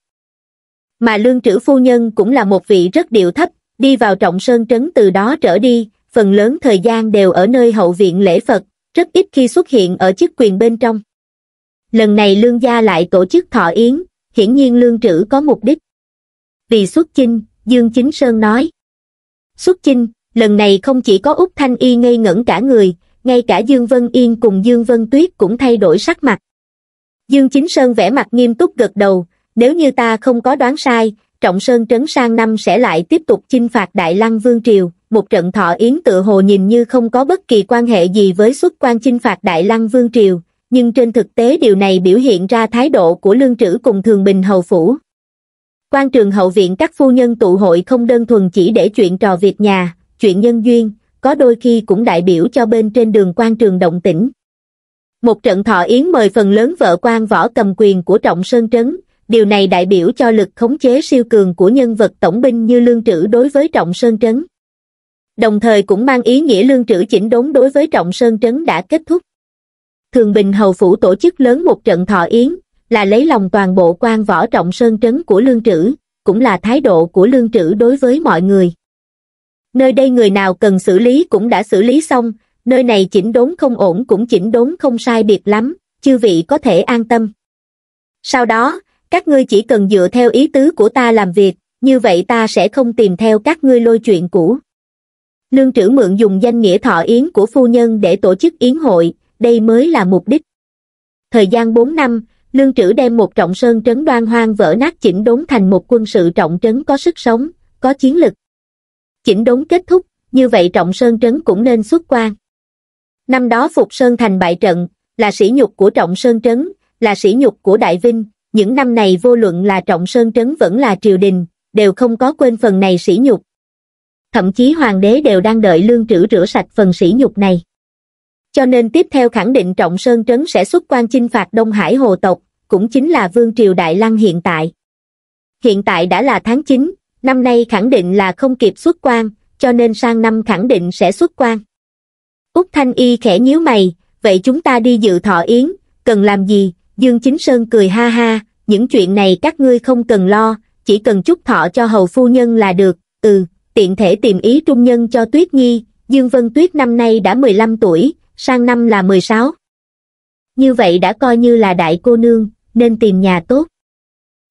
Speaker 1: mà lương trữ phu nhân cũng là một vị rất điệu thấp đi vào trọng sơn trấn từ đó trở đi phần lớn thời gian đều ở nơi hậu viện lễ phật rất ít khi xuất hiện ở chức quyền bên trong lần này lương gia lại tổ chức thọ yến, hiển nhiên lương trữ có mục đích. Vì xuất chinh, Dương Chính Sơn nói. Xuất chinh, lần này không chỉ có Úc Thanh Y ngây ngẩn cả người, ngay cả Dương Vân Yên cùng Dương Vân Tuyết cũng thay đổi sắc mặt. Dương Chính Sơn vẻ mặt nghiêm túc gật đầu, nếu như ta không có đoán sai, Trọng Sơn Trấn sang năm sẽ lại tiếp tục chinh phạt Đại Lăng Vương Triều, một trận thọ yến tự hồ nhìn như không có bất kỳ quan hệ gì với xuất quan chinh phạt Đại Lăng Vương Triều, nhưng trên thực tế điều này biểu hiện ra thái độ của lương trữ cùng thường bình hầu phủ. Quan trường hậu viện các phu nhân tụ hội không đơn thuần chỉ để chuyện trò việc nhà, chuyện nhân duyên, có đôi khi cũng đại biểu cho bên trên đường quan trường động tĩnh. Một trận thọ yến mời phần lớn vợ quan võ cầm quyền của Trọng Sơn Trấn, điều này đại biểu cho lực khống chế siêu cường của nhân vật tổng binh như lương trữ đối với Trọng Sơn Trấn. Đồng thời cũng mang ý nghĩa lương trữ chỉnh đốn đối với Trọng Sơn Trấn đã kết thúc thường bình hầu phủ tổ chức lớn một trận thọ yến, là lấy lòng toàn bộ quan võ trọng sơn trấn của lương trữ, cũng là thái độ của lương trữ đối với mọi người. Nơi đây người nào cần xử lý cũng đã xử lý xong, nơi này chỉnh đốn không ổn cũng chỉnh đốn không sai biệt lắm, chư vị có thể an tâm. Sau đó, các ngươi chỉ cần dựa theo ý tứ của ta làm việc, như vậy ta sẽ không tìm theo các ngươi lôi chuyện cũ. Lương trữ mượn dùng danh nghĩa thọ yến của phu nhân để tổ chức yến hội, đây mới là mục đích. Thời gian 4 năm, Lương Trữ đem một trọng sơn trấn đoan hoang vỡ nát chỉnh đốn thành một quân sự trọng trấn có sức sống, có chiến lực. Chỉnh đốn kết thúc, như vậy trọng sơn trấn cũng nên xuất quan. Năm đó Phục Sơn thành bại trận, là sĩ nhục của trọng sơn trấn, là sĩ nhục của Đại Vinh, những năm này vô luận là trọng sơn trấn vẫn là triều đình, đều không có quên phần này sĩ nhục. Thậm chí hoàng đế đều đang đợi lương trữ rửa sạch phần sĩ nhục này cho nên tiếp theo khẳng định Trọng Sơn Trấn sẽ xuất quan chinh phạt Đông Hải Hồ Tộc, cũng chính là Vương Triều Đại Lăng hiện tại. Hiện tại đã là tháng 9, năm nay khẳng định là không kịp xuất quan, cho nên sang năm khẳng định sẽ xuất quan. Úc Thanh Y khẽ nhíu mày, vậy chúng ta đi dự thọ yến, cần làm gì? Dương Chính Sơn cười ha ha, những chuyện này các ngươi không cần lo, chỉ cần chúc thọ cho hầu phu nhân là được, ừ, tiện thể tìm ý trung nhân cho Tuyết Nhi, Dương Vân Tuyết năm nay đã 15 tuổi, sang năm là mười sáu như vậy đã coi như là đại cô nương nên tìm nhà tốt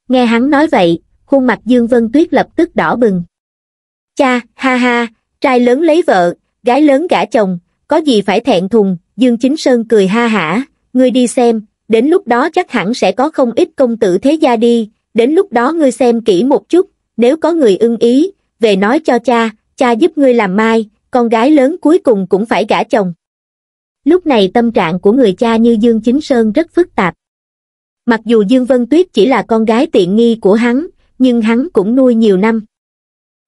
Speaker 1: nghe hắn nói vậy khuôn mặt dương vân tuyết lập tức đỏ bừng cha ha ha trai lớn lấy vợ gái lớn gả chồng có gì phải thẹn thùng dương chính sơn cười ha hả ngươi đi xem đến lúc đó chắc hẳn sẽ có không ít công tử thế gia đi đến lúc đó ngươi xem kỹ một chút nếu có người ưng ý về nói cho cha cha giúp ngươi làm mai con gái lớn cuối cùng cũng phải gả chồng lúc này tâm trạng của người cha như Dương Chính Sơn rất phức tạp. Mặc dù Dương Vân Tuyết chỉ là con gái tiện nghi của hắn, nhưng hắn cũng nuôi nhiều năm.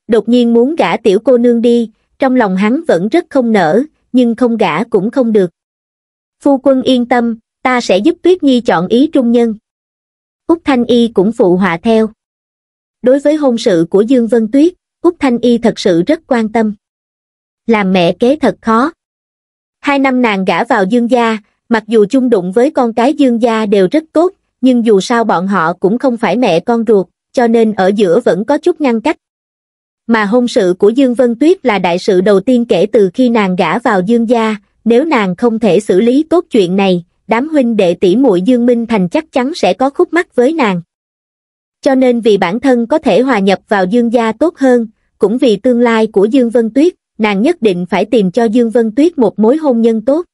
Speaker 1: Đột nhiên muốn gả tiểu cô nương đi, trong lòng hắn vẫn rất không nở, nhưng không gả cũng không được. Phu quân yên tâm, ta sẽ giúp Tuyết Nhi chọn ý trung nhân. Úc Thanh Y cũng phụ họa theo. Đối với hôn sự của Dương Vân Tuyết, Úc Thanh Y thật sự rất quan tâm. Làm mẹ kế thật khó hai năm nàng gả vào dương gia mặc dù chung đụng với con cái dương gia đều rất tốt nhưng dù sao bọn họ cũng không phải mẹ con ruột cho nên ở giữa vẫn có chút ngăn cách mà hôn sự của dương vân tuyết là đại sự đầu tiên kể từ khi nàng gả vào dương gia nếu nàng không thể xử lý tốt chuyện này đám huynh đệ tỷ muội dương minh thành chắc chắn sẽ có khúc mắc với nàng cho nên vì bản thân có thể hòa nhập vào dương gia tốt hơn cũng vì tương lai của dương vân tuyết nàng nhất định phải tìm cho Dương Vân Tuyết một mối hôn nhân tốt.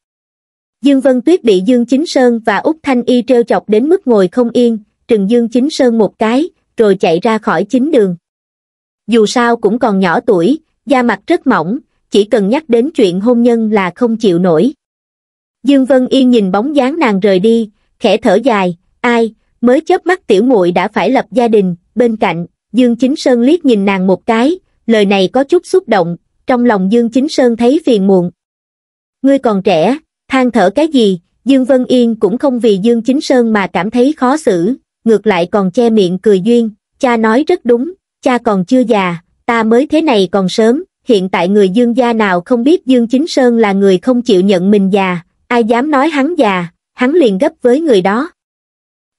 Speaker 1: Dương Vân Tuyết bị Dương Chính Sơn và Úc Thanh Y treo chọc đến mức ngồi không yên, trừng Dương Chính Sơn một cái, rồi chạy ra khỏi chính đường. Dù sao cũng còn nhỏ tuổi, da mặt rất mỏng, chỉ cần nhắc đến chuyện hôn nhân là không chịu nổi. Dương Vân Yên nhìn bóng dáng nàng rời đi, khẽ thở dài, ai, mới chớp mắt tiểu muội đã phải lập gia đình, bên cạnh, Dương Chính Sơn liếc nhìn nàng một cái, lời này có chút xúc động, trong lòng Dương Chính Sơn thấy phiền muộn. Ngươi còn trẻ, than thở cái gì, Dương Vân Yên cũng không vì Dương Chính Sơn mà cảm thấy khó xử, ngược lại còn che miệng cười duyên, cha nói rất đúng, cha còn chưa già, ta mới thế này còn sớm, hiện tại người Dương gia nào không biết Dương Chính Sơn là người không chịu nhận mình già, ai dám nói hắn già, hắn liền gấp với người đó.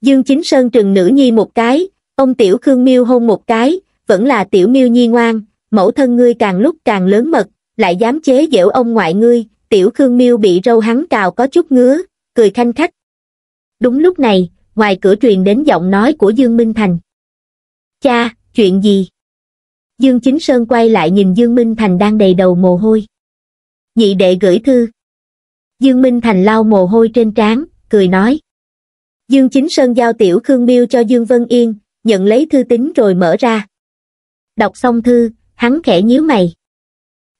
Speaker 1: Dương Chính Sơn trừng nữ nhi một cái, ông Tiểu Khương Miêu hôn một cái, vẫn là Tiểu Miêu nhi ngoan, mẫu thân ngươi càng lúc càng lớn mật, lại dám chế giễu ông ngoại ngươi, tiểu Khương Miêu bị râu hắn cào có chút ngứa, cười khanh khách. Đúng lúc này, ngoài cửa truyền đến giọng nói của Dương Minh Thành. Cha, chuyện gì? Dương Chính Sơn quay lại nhìn Dương Minh Thành đang đầy đầu mồ hôi. Nhị đệ gửi thư. Dương Minh Thành lau mồ hôi trên trán, cười nói. Dương Chính Sơn giao tiểu Khương Miêu cho Dương Vân Yên, nhận lấy thư tín rồi mở ra. Đọc xong thư, hắn khẽ nhíu mày.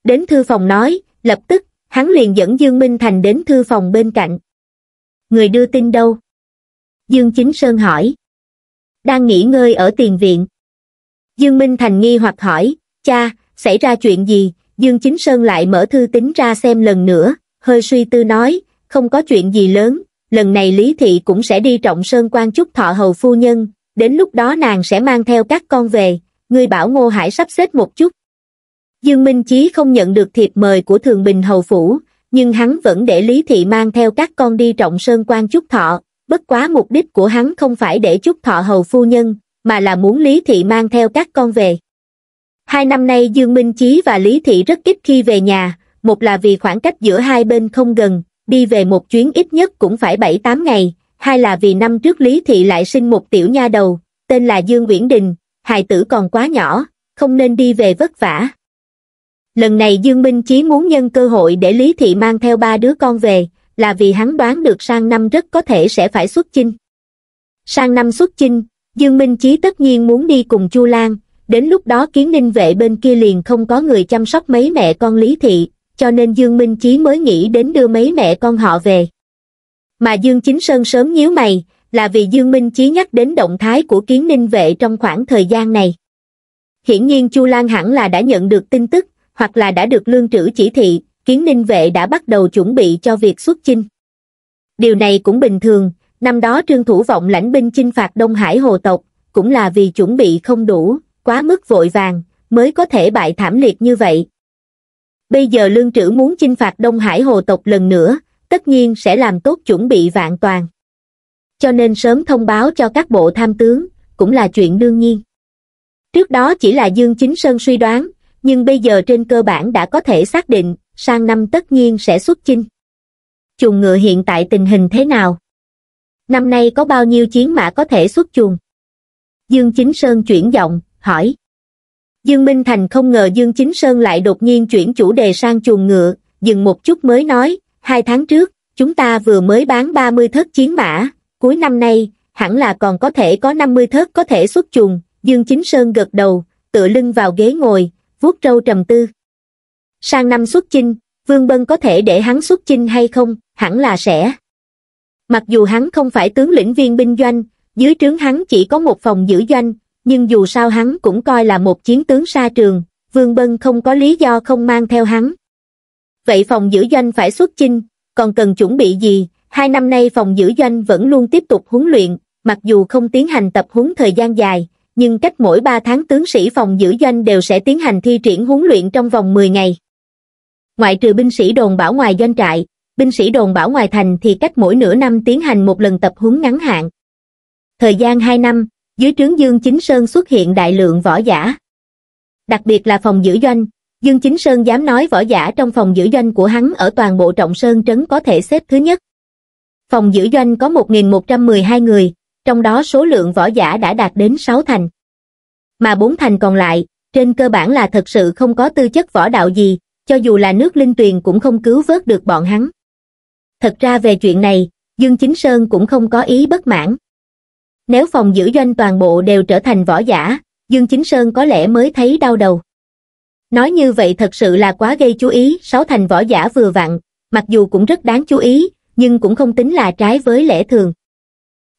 Speaker 1: Đến thư phòng nói, lập tức, hắn liền dẫn Dương Minh Thành đến thư phòng bên cạnh. Người đưa tin đâu? Dương Chính Sơn hỏi. Đang nghỉ ngơi ở tiền viện. Dương Minh Thành nghi hoặc hỏi, cha, xảy ra chuyện gì? Dương Chính Sơn lại mở thư tính ra xem lần nữa, hơi suy tư nói, không có chuyện gì lớn, lần này Lý Thị cũng sẽ đi trọng sơn quan chúc thọ hầu phu nhân, đến lúc đó nàng sẽ mang theo các con về, ngươi bảo ngô hải sắp xếp một chút dương minh chí không nhận được thiệp mời của thường bình hầu phủ nhưng hắn vẫn để lý thị mang theo các con đi trọng sơn quan chúc thọ bất quá mục đích của hắn không phải để chúc thọ hầu phu nhân mà là muốn lý thị mang theo các con về hai năm nay dương minh chí và lý thị rất ít khi về nhà một là vì khoảng cách giữa hai bên không gần đi về một chuyến ít nhất cũng phải bảy tám ngày hai là vì năm trước lý thị lại sinh một tiểu nha đầu tên là dương uyển đình hài tử còn quá nhỏ, không nên đi về vất vả. Lần này Dương Minh Chí muốn nhân cơ hội để Lý Thị mang theo ba đứa con về, là vì hắn đoán được sang năm rất có thể sẽ phải xuất chinh. Sang năm xuất chinh, Dương Minh Chí tất nhiên muốn đi cùng Chu Lan, đến lúc đó kiến ninh vệ bên kia liền không có người chăm sóc mấy mẹ con Lý Thị, cho nên Dương Minh Chí mới nghĩ đến đưa mấy mẹ con họ về. Mà Dương Chính Sơn sớm nhíu mày, là vì Dương Minh Chí nhắc đến động thái của kiến ninh vệ trong khoảng thời gian này. Hiển nhiên Chu Lan hẳn là đã nhận được tin tức, hoặc là đã được lương trữ chỉ thị, kiến ninh vệ đã bắt đầu chuẩn bị cho việc xuất chinh. Điều này cũng bình thường, năm đó Trương Thủ Vọng lãnh binh chinh phạt Đông Hải Hồ Tộc, cũng là vì chuẩn bị không đủ, quá mức vội vàng, mới có thể bại thảm liệt như vậy. Bây giờ lương trữ muốn chinh phạt Đông Hải Hồ Tộc lần nữa, tất nhiên sẽ làm tốt chuẩn bị vạn toàn cho nên sớm thông báo cho các bộ tham tướng, cũng là chuyện đương nhiên. Trước đó chỉ là Dương Chính Sơn suy đoán, nhưng bây giờ trên cơ bản đã có thể xác định, sang năm tất nhiên sẽ xuất chinh. Chuồng ngựa hiện tại tình hình thế nào? Năm nay có bao nhiêu chiến mã có thể xuất chuồng? Dương Chính Sơn chuyển giọng, hỏi. Dương Minh Thành không ngờ Dương Chính Sơn lại đột nhiên chuyển chủ đề sang chuồng ngựa, dừng một chút mới nói, hai tháng trước, chúng ta vừa mới bán 30 thất chiến mã, cuối năm nay, hẳn là còn có thể có 50 thớt có thể xuất chuồng, Dương Chính Sơn gật đầu, tựa lưng vào ghế ngồi, vuốt râu trầm tư. Sang năm xuất chinh, Vương Bân có thể để hắn xuất chinh hay không, hẳn là sẽ. Mặc dù hắn không phải tướng lĩnh viên binh doanh, dưới trướng hắn chỉ có một phòng giữ doanh, nhưng dù sao hắn cũng coi là một chiến tướng xa trường, Vương Bân không có lý do không mang theo hắn. Vậy phòng giữ doanh phải xuất chinh, còn cần chuẩn bị gì, hai năm nay phòng giữ doanh vẫn luôn tiếp tục huấn luyện, mặc dù không tiến hành tập huấn thời gian dài, nhưng cách mỗi 3 tháng tướng sĩ phòng giữ doanh đều sẽ tiến hành thi triển huấn luyện trong vòng 10 ngày. Ngoại trừ binh sĩ đồn bảo ngoài doanh trại, binh sĩ đồn bảo ngoài thành thì cách mỗi nửa năm tiến hành một lần tập huấn ngắn hạn. Thời gian 2 năm, dưới trướng Dương Chính Sơn xuất hiện đại lượng võ giả. Đặc biệt là phòng giữ doanh, Dương Chính Sơn dám nói võ giả trong phòng giữ doanh của hắn ở toàn bộ Trọng Sơn Trấn có thể xếp thứ nhất. Phòng giữ doanh có 1.112 người, trong đó số lượng võ giả đã đạt đến 6 thành. Mà 4 thành còn lại, trên cơ bản là thật sự không có tư chất võ đạo gì, cho dù là nước linh tuyền cũng không cứu vớt được bọn hắn. Thật ra về chuyện này, Dương Chính Sơn cũng không có ý bất mãn. Nếu phòng giữ doanh toàn bộ đều trở thành võ giả, Dương Chính Sơn có lẽ mới thấy đau đầu. Nói như vậy thật sự là quá gây chú ý, sáu thành võ giả vừa vặn, mặc dù cũng rất đáng chú ý, nhưng cũng không tính là trái với lẽ thường.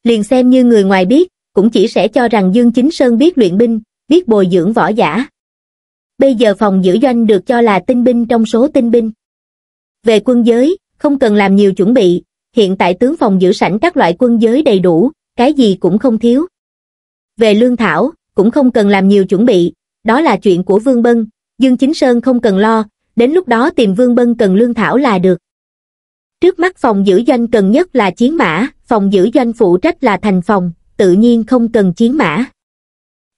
Speaker 1: Liền xem như người ngoài biết, cũng chỉ sẽ cho rằng Dương Chính Sơn biết luyện binh, biết bồi dưỡng võ giả. Bây giờ phòng giữ doanh được cho là tinh binh trong số tinh binh. Về quân giới, không cần làm nhiều chuẩn bị, hiện tại tướng phòng giữ sảnh các loại quân giới đầy đủ, cái gì cũng không thiếu. Về lương thảo, cũng không cần làm nhiều chuẩn bị, đó là chuyện của Vương Bân, Dương Chính Sơn không cần lo, đến lúc đó tìm Vương Bân cần lương thảo là được trước mắt phòng giữ doanh cần nhất là chiến mã phòng giữ doanh phụ trách là thành phòng tự nhiên không cần chiến mã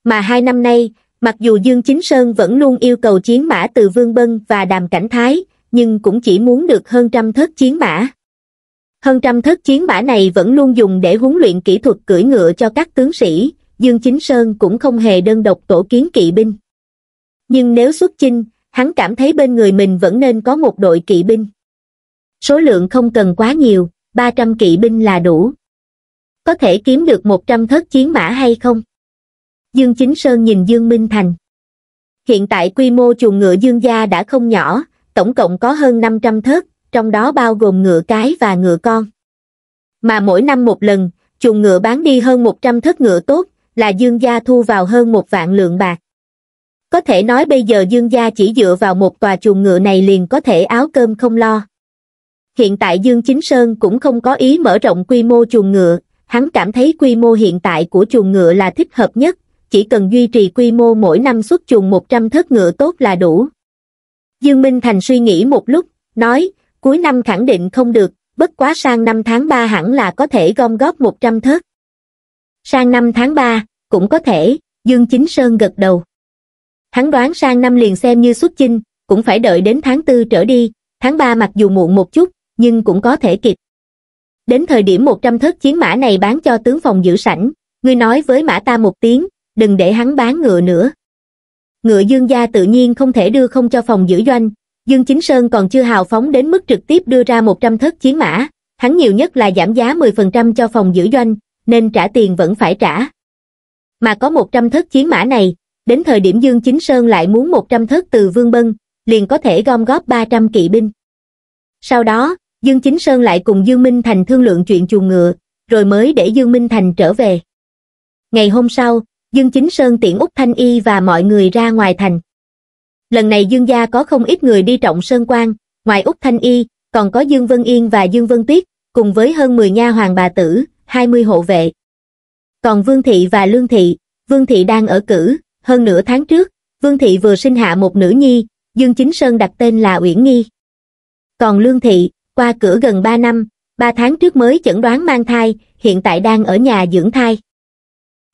Speaker 1: mà hai năm nay mặc dù dương chính sơn vẫn luôn yêu cầu chiến mã từ vương bân và đàm cảnh thái nhưng cũng chỉ muốn được hơn trăm thất chiến mã hơn trăm thất chiến mã này vẫn luôn dùng để huấn luyện kỹ thuật cưỡi ngựa cho các tướng sĩ dương chính sơn cũng không hề đơn độc tổ kiến kỵ binh nhưng nếu xuất chinh hắn cảm thấy bên người mình vẫn nên có một đội kỵ binh số lượng không cần quá nhiều, 300 kỵ binh là đủ. Có thể kiếm được 100 thất chiến mã hay không? Dương Chính Sơn nhìn Dương Minh Thành. Hiện tại quy mô chuồng ngựa Dương gia đã không nhỏ, tổng cộng có hơn 500 thất trong đó bao gồm ngựa cái và ngựa con. Mà mỗi năm một lần, chuồng ngựa bán đi hơn 100 thất ngựa tốt, là Dương gia thu vào hơn một vạn lượng bạc. Có thể nói bây giờ Dương gia chỉ dựa vào một tòa chuồng ngựa này liền có thể áo cơm không lo hiện tại Dương Chính Sơn cũng không có ý mở rộng quy mô chuồng ngựa, hắn cảm thấy quy mô hiện tại của chuồng ngựa là thích hợp nhất, chỉ cần duy trì quy mô mỗi năm xuất chuồng 100 thớt ngựa tốt là đủ. Dương Minh Thành suy nghĩ một lúc, nói, cuối năm khẳng định không được, bất quá sang năm tháng 3 hẳn là có thể gom góp 100 thớt. Sang năm tháng 3, cũng có thể, Dương Chính Sơn gật đầu. Hắn đoán sang năm liền xem như xuất chinh, cũng phải đợi đến tháng 4 trở đi, tháng 3 mặc dù muộn một chút, nhưng cũng có thể kịp. Đến thời điểm 100 thất chiến mã này bán cho tướng phòng giữ sảnh, ngươi nói với mã ta một tiếng, đừng để hắn bán ngựa nữa. Ngựa dương gia tự nhiên không thể đưa không cho phòng giữ doanh, Dương Chính Sơn còn chưa hào phóng đến mức trực tiếp đưa ra 100 thất chiến mã, hắn nhiều nhất là giảm giá 10% cho phòng giữ doanh, nên trả tiền vẫn phải trả. Mà có 100 thất chiến mã này, đến thời điểm Dương Chính Sơn lại muốn 100 thất từ Vương Bân, liền có thể gom góp 300 kỵ binh. Sau đó, Dương Chính Sơn lại cùng Dương Minh Thành thương lượng chuyện chuồng ngựa, rồi mới để Dương Minh Thành trở về. Ngày hôm sau, Dương Chính Sơn tiễn Úc Thanh Y và mọi người ra ngoài thành. Lần này Dương gia có không ít người đi trọng Sơn Quan, ngoài Úc Thanh Y, còn có Dương Vân Yên và Dương Vân Tuyết, cùng với hơn 10 nha hoàng bà tử, 20 hộ vệ. Còn Vương Thị và Lương Thị, Vương Thị đang ở cử, hơn nửa tháng trước, Vương Thị vừa sinh hạ một nữ nhi, Dương Chính Sơn đặt tên là Uyển Nghi. Còn Lương Thị, qua cửa gần 3 năm, 3 tháng trước mới chẩn đoán mang thai, hiện tại đang ở nhà dưỡng thai.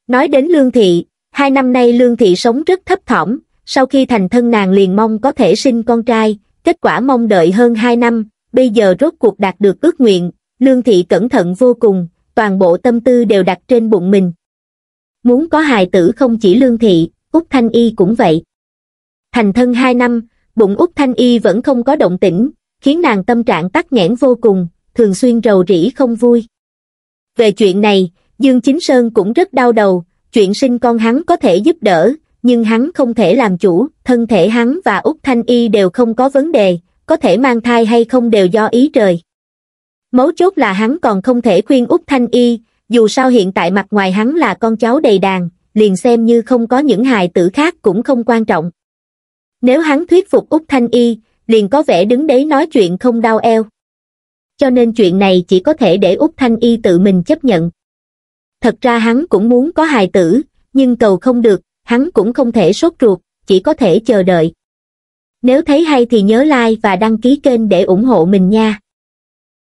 Speaker 1: Nói đến Lương Thị, hai năm nay Lương Thị sống rất thấp thỏm, sau khi thành thân nàng liền mong có thể sinh con trai, kết quả mong đợi hơn 2 năm, bây giờ rốt cuộc đạt được ước nguyện, Lương Thị cẩn thận vô cùng, toàn bộ tâm tư đều đặt trên bụng mình. Muốn có hài tử không chỉ Lương Thị, Úc Thanh Y cũng vậy. Thành thân 2 năm, bụng Úc Thanh Y vẫn không có động tĩnh, khiến nàng tâm trạng tắc nghẽn vô cùng, thường xuyên rầu rĩ không vui. Về chuyện này, Dương Chính Sơn cũng rất đau đầu, chuyện sinh con hắn có thể giúp đỡ, nhưng hắn không thể làm chủ, thân thể hắn và Úc Thanh Y đều không có vấn đề, có thể mang thai hay không đều do ý trời. Mấu chốt là hắn còn không thể khuyên Úc Thanh Y, dù sao hiện tại mặt ngoài hắn là con cháu đầy đàn, liền xem như không có những hài tử khác cũng không quan trọng. Nếu hắn thuyết phục Úc Thanh Y, liền có vẻ đứng đấy nói chuyện không đau eo. Cho nên chuyện này chỉ có thể để Úc Thanh Y tự mình chấp nhận. Thật ra hắn cũng muốn có hài tử, nhưng cầu không được, hắn cũng không thể sốt ruột, chỉ có thể chờ đợi. Nếu thấy hay thì nhớ like và đăng ký kênh để ủng hộ mình nha.